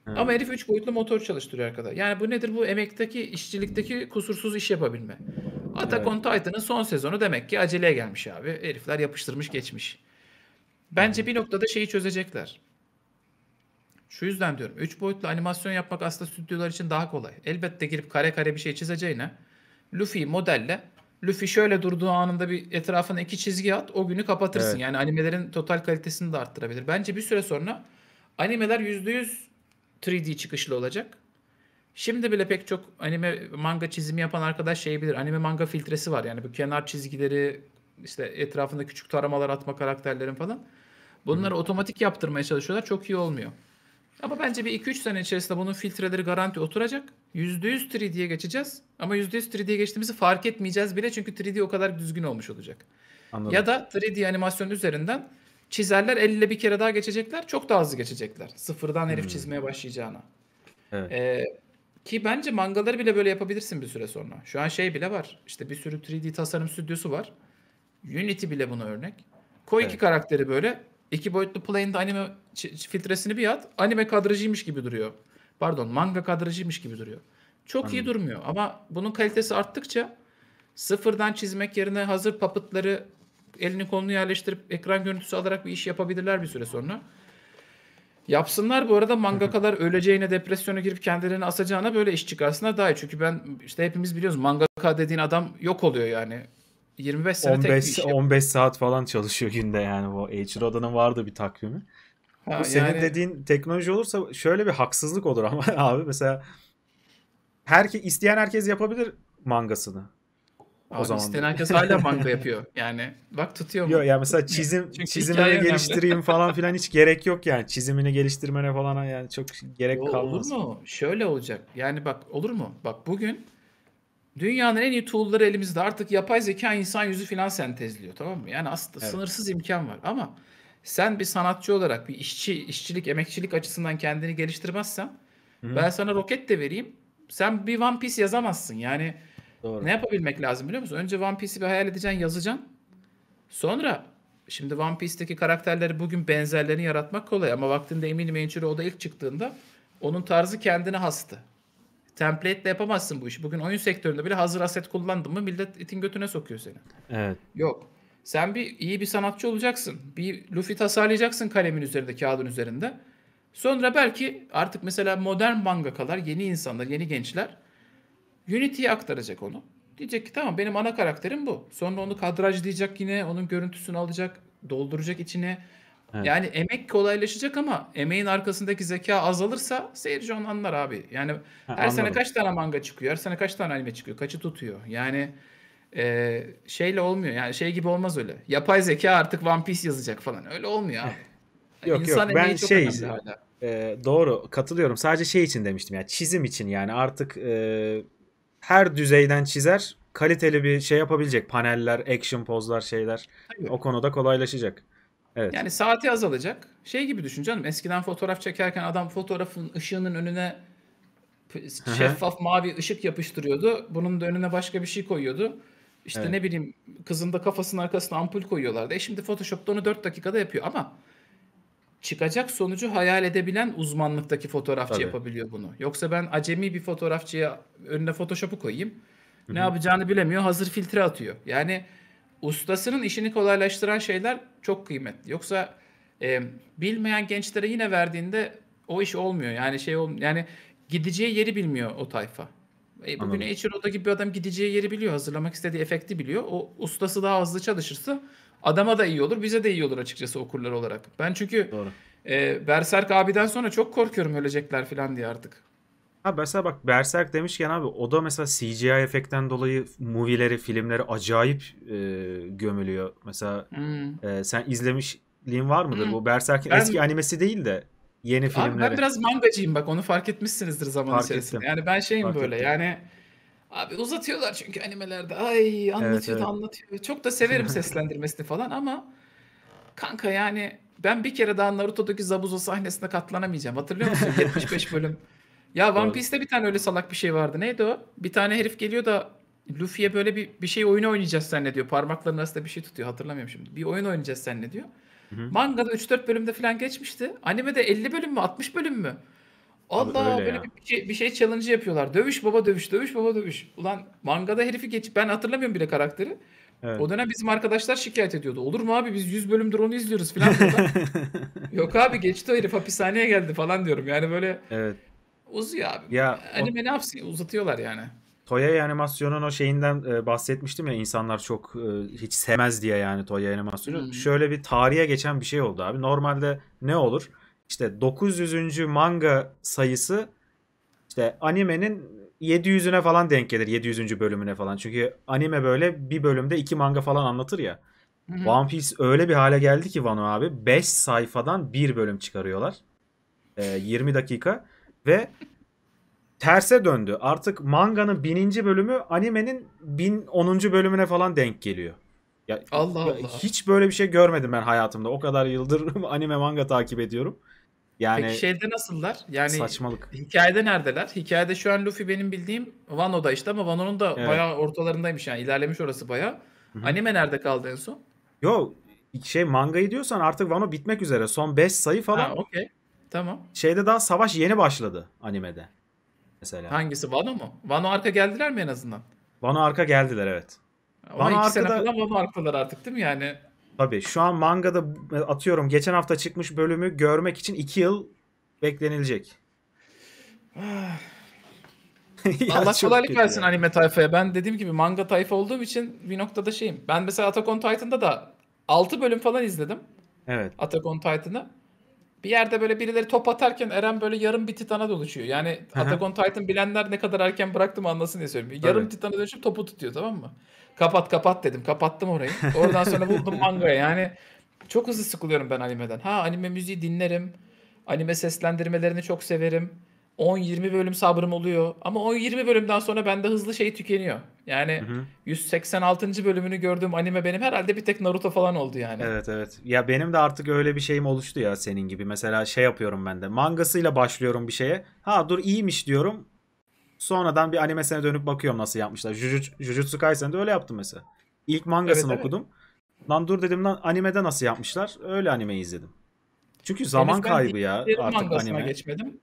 Speaker 2: Evet. Ama herif 3 boyutlu motor çalıştırıyor arkada. Yani bu nedir? Bu emekteki, işçilikteki kusursuz iş yapabilme. Attack evet. on Titan'ın son sezonu demek ki aceleye gelmiş abi. Herifler yapıştırmış geçmiş. Bence bir noktada şeyi çözecekler. Şu yüzden diyorum. 3 boyutlu animasyon yapmak aslında stüdyolar için daha kolay. Elbette girip kare kare bir şey çizeceğine... Luffy modelle Luffy şöyle durduğu anında bir etrafına iki çizgi at o günü kapatırsın. Evet. Yani animelerin total kalitesini de arttırabilir. Bence bir süre sonra animeler %100 3D çıkışlı olacak. Şimdi bile pek çok anime manga çizimi yapan arkadaş şey bilir. Anime manga filtresi var. Yani bu kenar çizgileri işte etrafında küçük taramalar atma karakterlerin falan. Bunları hmm. otomatik yaptırmaya çalışıyorlar. Çok iyi olmuyor. Ama bence bir 2-3 sene içerisinde bunun filtreleri garanti oturacak. %100 3D'ye geçeceğiz. Ama %100 3D'ye geçtiğimizi fark etmeyeceğiz bile çünkü 3D o kadar düzgün olmuş olacak. Anladım. Ya da 3D animasyon üzerinden çizerler elle bir kere daha geçecekler. Çok daha hızlı geçecekler. Sıfırdan herif hmm. çizmeye başlayacağına. Evet. Ee, ki bence mangaları bile böyle yapabilirsin bir süre sonra. Şu an şey bile var. İşte bir sürü 3D tasarım stüdyosu var. Unity bile buna örnek. Koy evet. iki karakteri böyle İki boyutlu Planet anime filtresini bir at. Anime kadrajıymış gibi duruyor. Pardon manga kadrajıymış gibi duruyor. Çok Anladım. iyi durmuyor ama bunun kalitesi arttıkça sıfırdan çizmek yerine hazır papıtları elini kolunu yerleştirip ekran görüntüsü alarak bir iş yapabilirler bir süre sonra. Yapsınlar bu arada mangakalar öleceğine depresyona girip kendilerini asacağına böyle iş çıkarsınlar daha iyi. Çünkü ben işte hepimiz biliyoruz mangaka dediğin adam yok oluyor yani. 25 sene 15, tek bir
Speaker 1: iş 15 saat falan çalışıyor günde yani bu HR odanın vardı bir takvimi. Ha, bu senin yani... dediğin teknoloji olursa şöyle bir haksızlık olur ama abi mesela herke isteyen herkes yapabilir mangasını. O zaman isteyen herkes hala manga
Speaker 2: yapıyor. Yani bak tutuyor mu? Yok ya mesela çizim Çünkü çizimini geliştireyim
Speaker 1: falan filan hiç gerek yok yani. Çizimini geliştirmene falan yani çok gerek Yo, kalmaz. Olur mu? Şöyle olacak. Yani bak olur mu? Bak bugün dünyanın en iyi tool'ları
Speaker 2: elimizde. Artık yapay zeka insan yüzü filan sentezliyor tamam mı? Yani aslında evet. sınırsız imkan var ama sen bir sanatçı olarak bir işçi, işçilik, emekçilik açısından kendini geliştirmezsen Hı. ben sana roket de vereyim. Sen bir One Piece yazamazsın. Yani Doğru. ne yapabilmek lazım biliyor musun? Önce One Piece'i bir hayal edeceksin, yazacaksın. Sonra şimdi One Piece'teki karakterleri bugün benzerlerini yaratmak kolay ama vaktinde eminim Enchiro o da ilk çıktığında onun tarzı kendine hastı template'le yapamazsın bu işi. Bugün oyun sektöründe bile hazır aset kullandın mı millet itin götüne sokuyor seni. Evet. Yok. Sen bir iyi bir sanatçı olacaksın. Bir Luffy tasarlayacaksın kalemin üzerinde, kağıdın üzerinde. Sonra belki artık mesela modern mangakalar, yeni insanlar, yeni gençler Unity'ye aktaracak onu. Diyecek ki tamam benim ana karakterim bu. Sonra onu kadrajlayacak yine, onun görüntüsünü alacak, dolduracak içine. Evet. Yani emek kolaylaşacak ama emeğin arkasındaki zeka azalırsa seyirci onu anlar abi. Yani ha, her anladım. sene kaç tane manga çıkıyor? Her sene kaç tane anime çıkıyor? Kaçı tutuyor? Yani e, şeyle olmuyor. Yani şey gibi olmaz öyle. Yapay zeka artık One Piece yazacak falan. Öyle olmuyor abi. yok İnsan yok ben şey
Speaker 1: e, doğru katılıyorum. Sadece şey için demiştim yani çizim için yani artık e, her düzeyden çizer kaliteli bir şey yapabilecek paneller, action pozlar şeyler. Tabii. O konuda kolaylaşacak. Evet. Yani
Speaker 2: saati azalacak. Şey gibi düşün canım. Eskiden fotoğraf çekerken adam fotoğrafın ışığının önüne şeffaf mavi ışık yapıştırıyordu. Bunun da önüne başka bir şey koyuyordu. İşte evet. ne bileyim kızın da kafasının arkasına ampul koyuyorlardı. E şimdi Photoshop'ta onu 4 dakikada yapıyor ama çıkacak sonucu hayal edebilen uzmanlıktaki fotoğrafçı Tabii. yapabiliyor bunu. Yoksa ben acemi bir fotoğrafçıya önüne Photoshop'u koyayım. Hı-hı. Ne yapacağını bilemiyor. Hazır filtre atıyor. Yani ustasının işini kolaylaştıran şeyler çok kıymetli. Yoksa e, bilmeyen gençlere yine verdiğinde o iş olmuyor. Yani şey ol, yani gideceği yeri bilmiyor o tayfa. E, bugün Ichiro'da gibi bir adam gideceği yeri biliyor. Hazırlamak istediği efekti biliyor. O ustası daha hızlı çalışırsa adama da iyi olur. Bize de iyi olur açıkçası okurlar olarak. Ben çünkü Doğru. E, Berserk abiden sonra çok korkuyorum ölecekler falan diye artık.
Speaker 1: Ha mesela bak Berserk demişken abi o da mesela CGI efektten dolayı movie'leri, filmleri acayip e, gömülüyor. Mesela hmm. e, sen izlemişliğin var mıdır? Hmm. Bu Berserk'in ben... eski animesi değil de yeni abi filmleri. Ben biraz mangacıyım bak onu fark etmişsinizdir zaman fark içerisinde. Ettim. Yani ben şeyim fark böyle ettim. yani
Speaker 2: abi uzatıyorlar çünkü animelerde. Ay anlatıyor evet, da evet. anlatıyor. Çok da severim seslendirmesini falan ama kanka yani ben bir kere daha Naruto'daki Zabuzo sahnesine katlanamayacağım. Hatırlıyor musun? 75 bölüm. Ya One Piece'te bir tane öyle salak bir şey vardı. Neydi o? Bir tane herif geliyor da Luffy'ye böyle bir, bir şey oyunu oynayacağız senle diyor. Parmaklarının arasında bir şey tutuyor. Hatırlamıyorum şimdi. Bir oyun oynayacağız senle diyor. Hı-hı. Mangada 3-4 bölümde falan geçmişti. Animede 50 bölüm mü 60 bölüm mü? Allah Öyle böyle bir şey, bir şey challenge yapıyorlar. Dövüş baba dövüş, dövüş baba dövüş. Ulan mangada herifi geç. Ben hatırlamıyorum bile karakteri. Evet. O dönem bizim arkadaşlar şikayet ediyordu. Olur mu abi biz 100 bölümdür onu izliyoruz falan. Yok abi geçti o herif hapishaneye geldi falan diyorum. Yani böyle Evet. Uzuyor abi. Ya, Anime o... ne yapsın? Uzatıyorlar yani.
Speaker 1: Toyay animasyonun o şeyinden e, bahsetmiştim ya insanlar çok e, hiç sevmez diye yani Toyay animasyonu. Hmm. Şöyle bir tarihe geçen bir şey oldu abi. Normalde ne olur? İşte 900. manga sayısı işte animenin 700'üne falan denk gelir. 700. bölümüne falan. Çünkü anime böyle bir bölümde iki manga falan anlatır ya. hı One Piece öyle bir hale geldi ki Vano abi 5 sayfadan bir bölüm çıkarıyorlar. E, 20 dakika. Ve terse döndü. Artık manganın bininci bölümü animenin bin onuncu bölümüne falan denk geliyor. Ya, Allah Allah. Hiç böyle bir şey görmedim ben hayatımda. O kadar yıldır anime manga takip ediyorum. Yani Peki
Speaker 2: şeyde nasıllar? Yani saçmalık. Hikayede neredeler? Hikayede şu an Luffy benim bildiğim Wano'da işte ama Wano'nun da evet. bayağı ortalarındaymış yani ilerlemiş orası bayağı. Hı-hı. Anime nerede kaldı en son?
Speaker 1: Yo şey mangayı diyorsan artık Wano bitmek üzere. Son 5 sayı falan. Ha,
Speaker 2: okay. Tamam.
Speaker 1: Şeyde daha savaş yeni başladı animede. Mesela. Hangisi? Vano mu? Vano arka geldiler mi en azından? Vano arka geldiler evet. Ona Vano iki arkada... sene
Speaker 2: falan Vano arkalar artık değil mi yani?
Speaker 1: Tabii şu an mangada atıyorum geçen hafta çıkmış bölümü görmek için 2 yıl beklenilecek. Ah. Allah kolaylık versin yani.
Speaker 2: anime tayfaya. Ben dediğim gibi manga tayfa olduğum için bir noktada şeyim. Ben mesela Attack on Titan'da da 6 bölüm falan izledim. Evet. Attack on Titan'ı bir yerde böyle birileri top atarken Eren böyle yarım bir titana dönüşüyor. Yani hı Attack on Titan bilenler ne kadar erken bıraktım anlasın diye söylüyorum. Yarım Tabii. titana dönüşüp topu tutuyor tamam mı? Kapat kapat dedim. Kapattım orayı. Oradan sonra buldum mangaya. Yani çok hızlı sıkılıyorum ben animeden. Ha anime müziği dinlerim. Anime seslendirmelerini çok severim. 10-20 bölüm sabrım oluyor. Ama 10-20 bölümden sonra bende hızlı şey tükeniyor. Yani hı hı. 186. bölümünü gördüğüm anime benim herhalde bir tek Naruto falan oldu yani.
Speaker 1: Evet evet. Ya benim de artık öyle bir şeyim oluştu ya senin gibi. Mesela şey yapıyorum ben de. Mangasıyla başlıyorum bir şeye. Ha dur iyiymiş diyorum. Sonradan bir anime sene dönüp bakıyorum nasıl yapmışlar. Jujutsu Kaisen'de öyle yaptım mesela. İlk mangasını evet, okudum. Evet. Lan dur dedim lan animede nasıl yapmışlar? Öyle animeyi izledim. Çünkü zaman kaybı ya artık anime.
Speaker 2: geçmedim.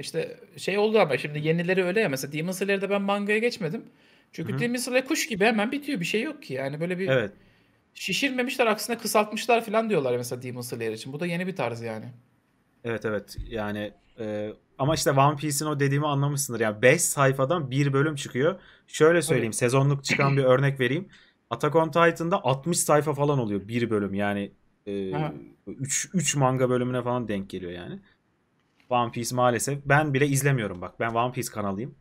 Speaker 2: İşte şey oldu ama şimdi yenileri öyle ya. Mesela Demon Slayer'da ben mangaya geçmedim. Çünkü Hı-hı. Demon Slayer kuş gibi hemen bitiyor. Bir şey yok ki. Yani böyle bir evet. şişirmemişler aksine kısaltmışlar falan diyorlar mesela Demon
Speaker 1: Slayer için. Bu da yeni bir tarz yani. Evet evet. Yani e, ama işte One Piece'in o dediğimi anlamışsındır. Yani 5 sayfadan bir bölüm çıkıyor. Şöyle söyleyeyim. Evet. Sezonluk çıkan bir örnek vereyim. Attack on Titan'da 60 sayfa falan oluyor bir bölüm. Yani 3 e, 3 manga bölümüne falan denk geliyor yani. One Piece maalesef. Ben bile izlemiyorum bak. Ben One Piece kanalıyım.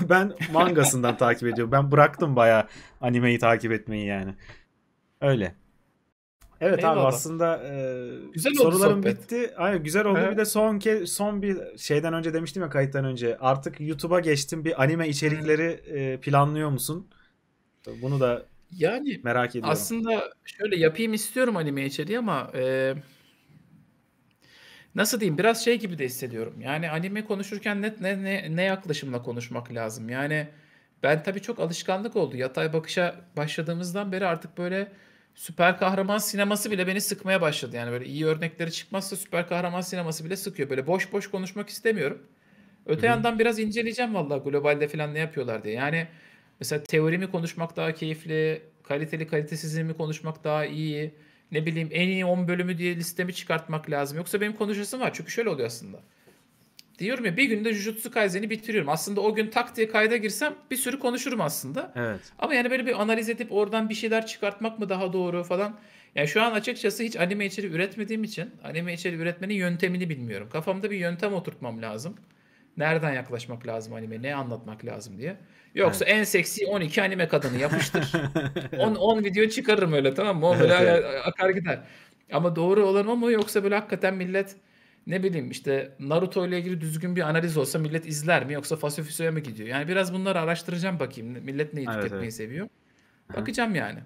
Speaker 1: ben mangasından takip ediyorum. Ben bıraktım baya animeyi takip etmeyi yani. Öyle. Evet Eyvallah. abi aslında e, güzel sorularım sohbet. bitti. Aynen güzel oldu. Evet. Bir de son ke son bir şeyden önce demiştim ya kayıttan önce. Artık YouTube'a geçtim. Bir anime içerikleri e, planlıyor musun? Bunu da yani merak ediyorum. Aslında
Speaker 2: şöyle yapayım istiyorum anime içeriği ama e, nasıl diyeyim biraz şey gibi de hissediyorum. Yani anime konuşurken ne, ne, ne, ne yaklaşımla konuşmak lazım? Yani ben tabii çok alışkanlık oldu. Yatay bakışa başladığımızdan beri artık böyle süper kahraman sineması bile beni sıkmaya başladı. Yani böyle iyi örnekleri çıkmazsa süper kahraman sineması bile sıkıyor. Böyle boş boş konuşmak istemiyorum. Öte Hı-hı. yandan biraz inceleyeceğim vallahi globalde falan ne yapıyorlar diye. Yani mesela teorimi konuşmak daha keyifli, kaliteli kalitesizliğimi konuşmak daha iyi ne bileyim en iyi 10 bölümü diye listemi çıkartmak lazım. Yoksa benim konuşasım var. Çünkü şöyle oluyor aslında. Diyorum ya bir günde Jujutsu Kaisen'i bitiriyorum. Aslında o gün tak diye kayda girsem bir sürü konuşurum aslında. Evet. Ama yani böyle bir analiz edip oradan bir şeyler çıkartmak mı daha doğru falan. Yani şu an açıkçası hiç anime içeri üretmediğim için anime içeri üretmenin yöntemini bilmiyorum. Kafamda bir yöntem oturtmam lazım. Nereden yaklaşmak lazım anime, ne anlatmak lazım diye. Yoksa evet. en seksi 12 anime kadını yapıştır. 10, 10 video çıkarırım öyle tamam mı? O böyle evet, akar gider. Ama doğru olan o mu yoksa böyle hakikaten millet ne bileyim işte Naruto ile ilgili düzgün bir analiz olsa millet izler mi yoksa fasofisoya mı gidiyor? Yani biraz bunları araştıracağım bakayım. Millet neyi evet, tüketmeyi evet. seviyor? Bakacağım Hı. yani.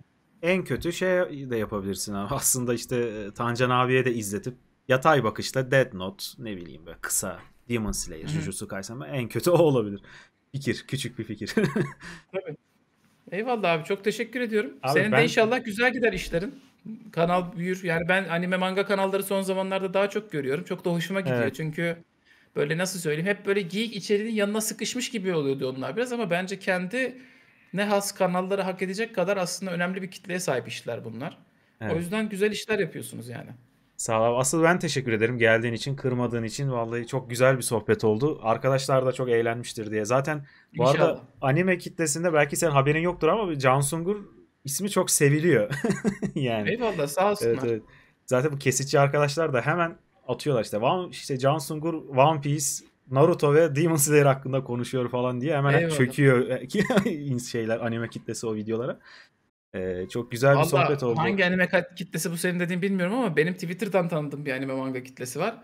Speaker 1: En kötü şey de yapabilirsin abi. Aslında işte e, Tancan abiye de izletip yatay bakışla Dead Note ne bileyim böyle kısa Demon Slayer, Jujutsu Kaisen en kötü o olabilir. Fikir. Küçük bir fikir. Tabii.
Speaker 2: Eyvallah abi çok teşekkür ediyorum. Abi Senin ben... de inşallah güzel gider işlerin. Kanal büyür. Yani ben anime manga kanalları son zamanlarda daha çok görüyorum. Çok da hoşuma gidiyor evet. çünkü böyle nasıl söyleyeyim hep böyle geyik içeriğinin yanına sıkışmış gibi oluyordu onlar biraz ama bence kendi ne has kanalları hak edecek kadar aslında önemli bir kitleye sahip işler bunlar. Evet. O yüzden güzel işler yapıyorsunuz yani.
Speaker 1: Sağ ol. Asıl ben teşekkür ederim geldiğin için, kırmadığın için. Vallahi çok güzel bir sohbet oldu. Arkadaşlar da çok eğlenmiştir diye. Zaten bu İnşallah. arada anime kitlesinde belki senin haberin yoktur ama Can Sungur ismi çok seviliyor. yani. Eyvallah sağ olsunlar. Evet, evet. Zaten bu kesici arkadaşlar da hemen atıyorlar işte. One, işte Can Sungur, One Piece, Naruto ve Demon Slayer hakkında konuşuyor falan diye hemen Eyvallah. çöküyor şeyler anime kitlesi o videolara. Ee, çok güzel Vallahi bir sohbet oldu. Hangi
Speaker 2: anime kitlesi bu senin dediğin bilmiyorum ama benim Twitter'dan tanıdığım bir anime manga kitlesi var.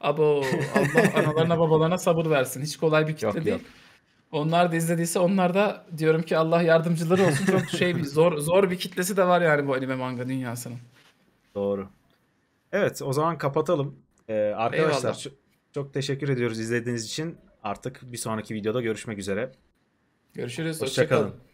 Speaker 2: Abo Allah analarına babalarına sabır versin. Hiç kolay bir kitle yok, değil. Yok. Onlar da izlediyse onlar da diyorum ki Allah yardımcıları olsun. Çok şey bir zor zor bir kitlesi de var yani bu anime manga dünyasının.
Speaker 1: Doğru. Evet o zaman kapatalım. Ee, arkadaşlar çok, çok teşekkür ediyoruz izlediğiniz için. Artık bir sonraki videoda görüşmek üzere. Görüşürüz. Hoşçakalın. Hoşça kalın.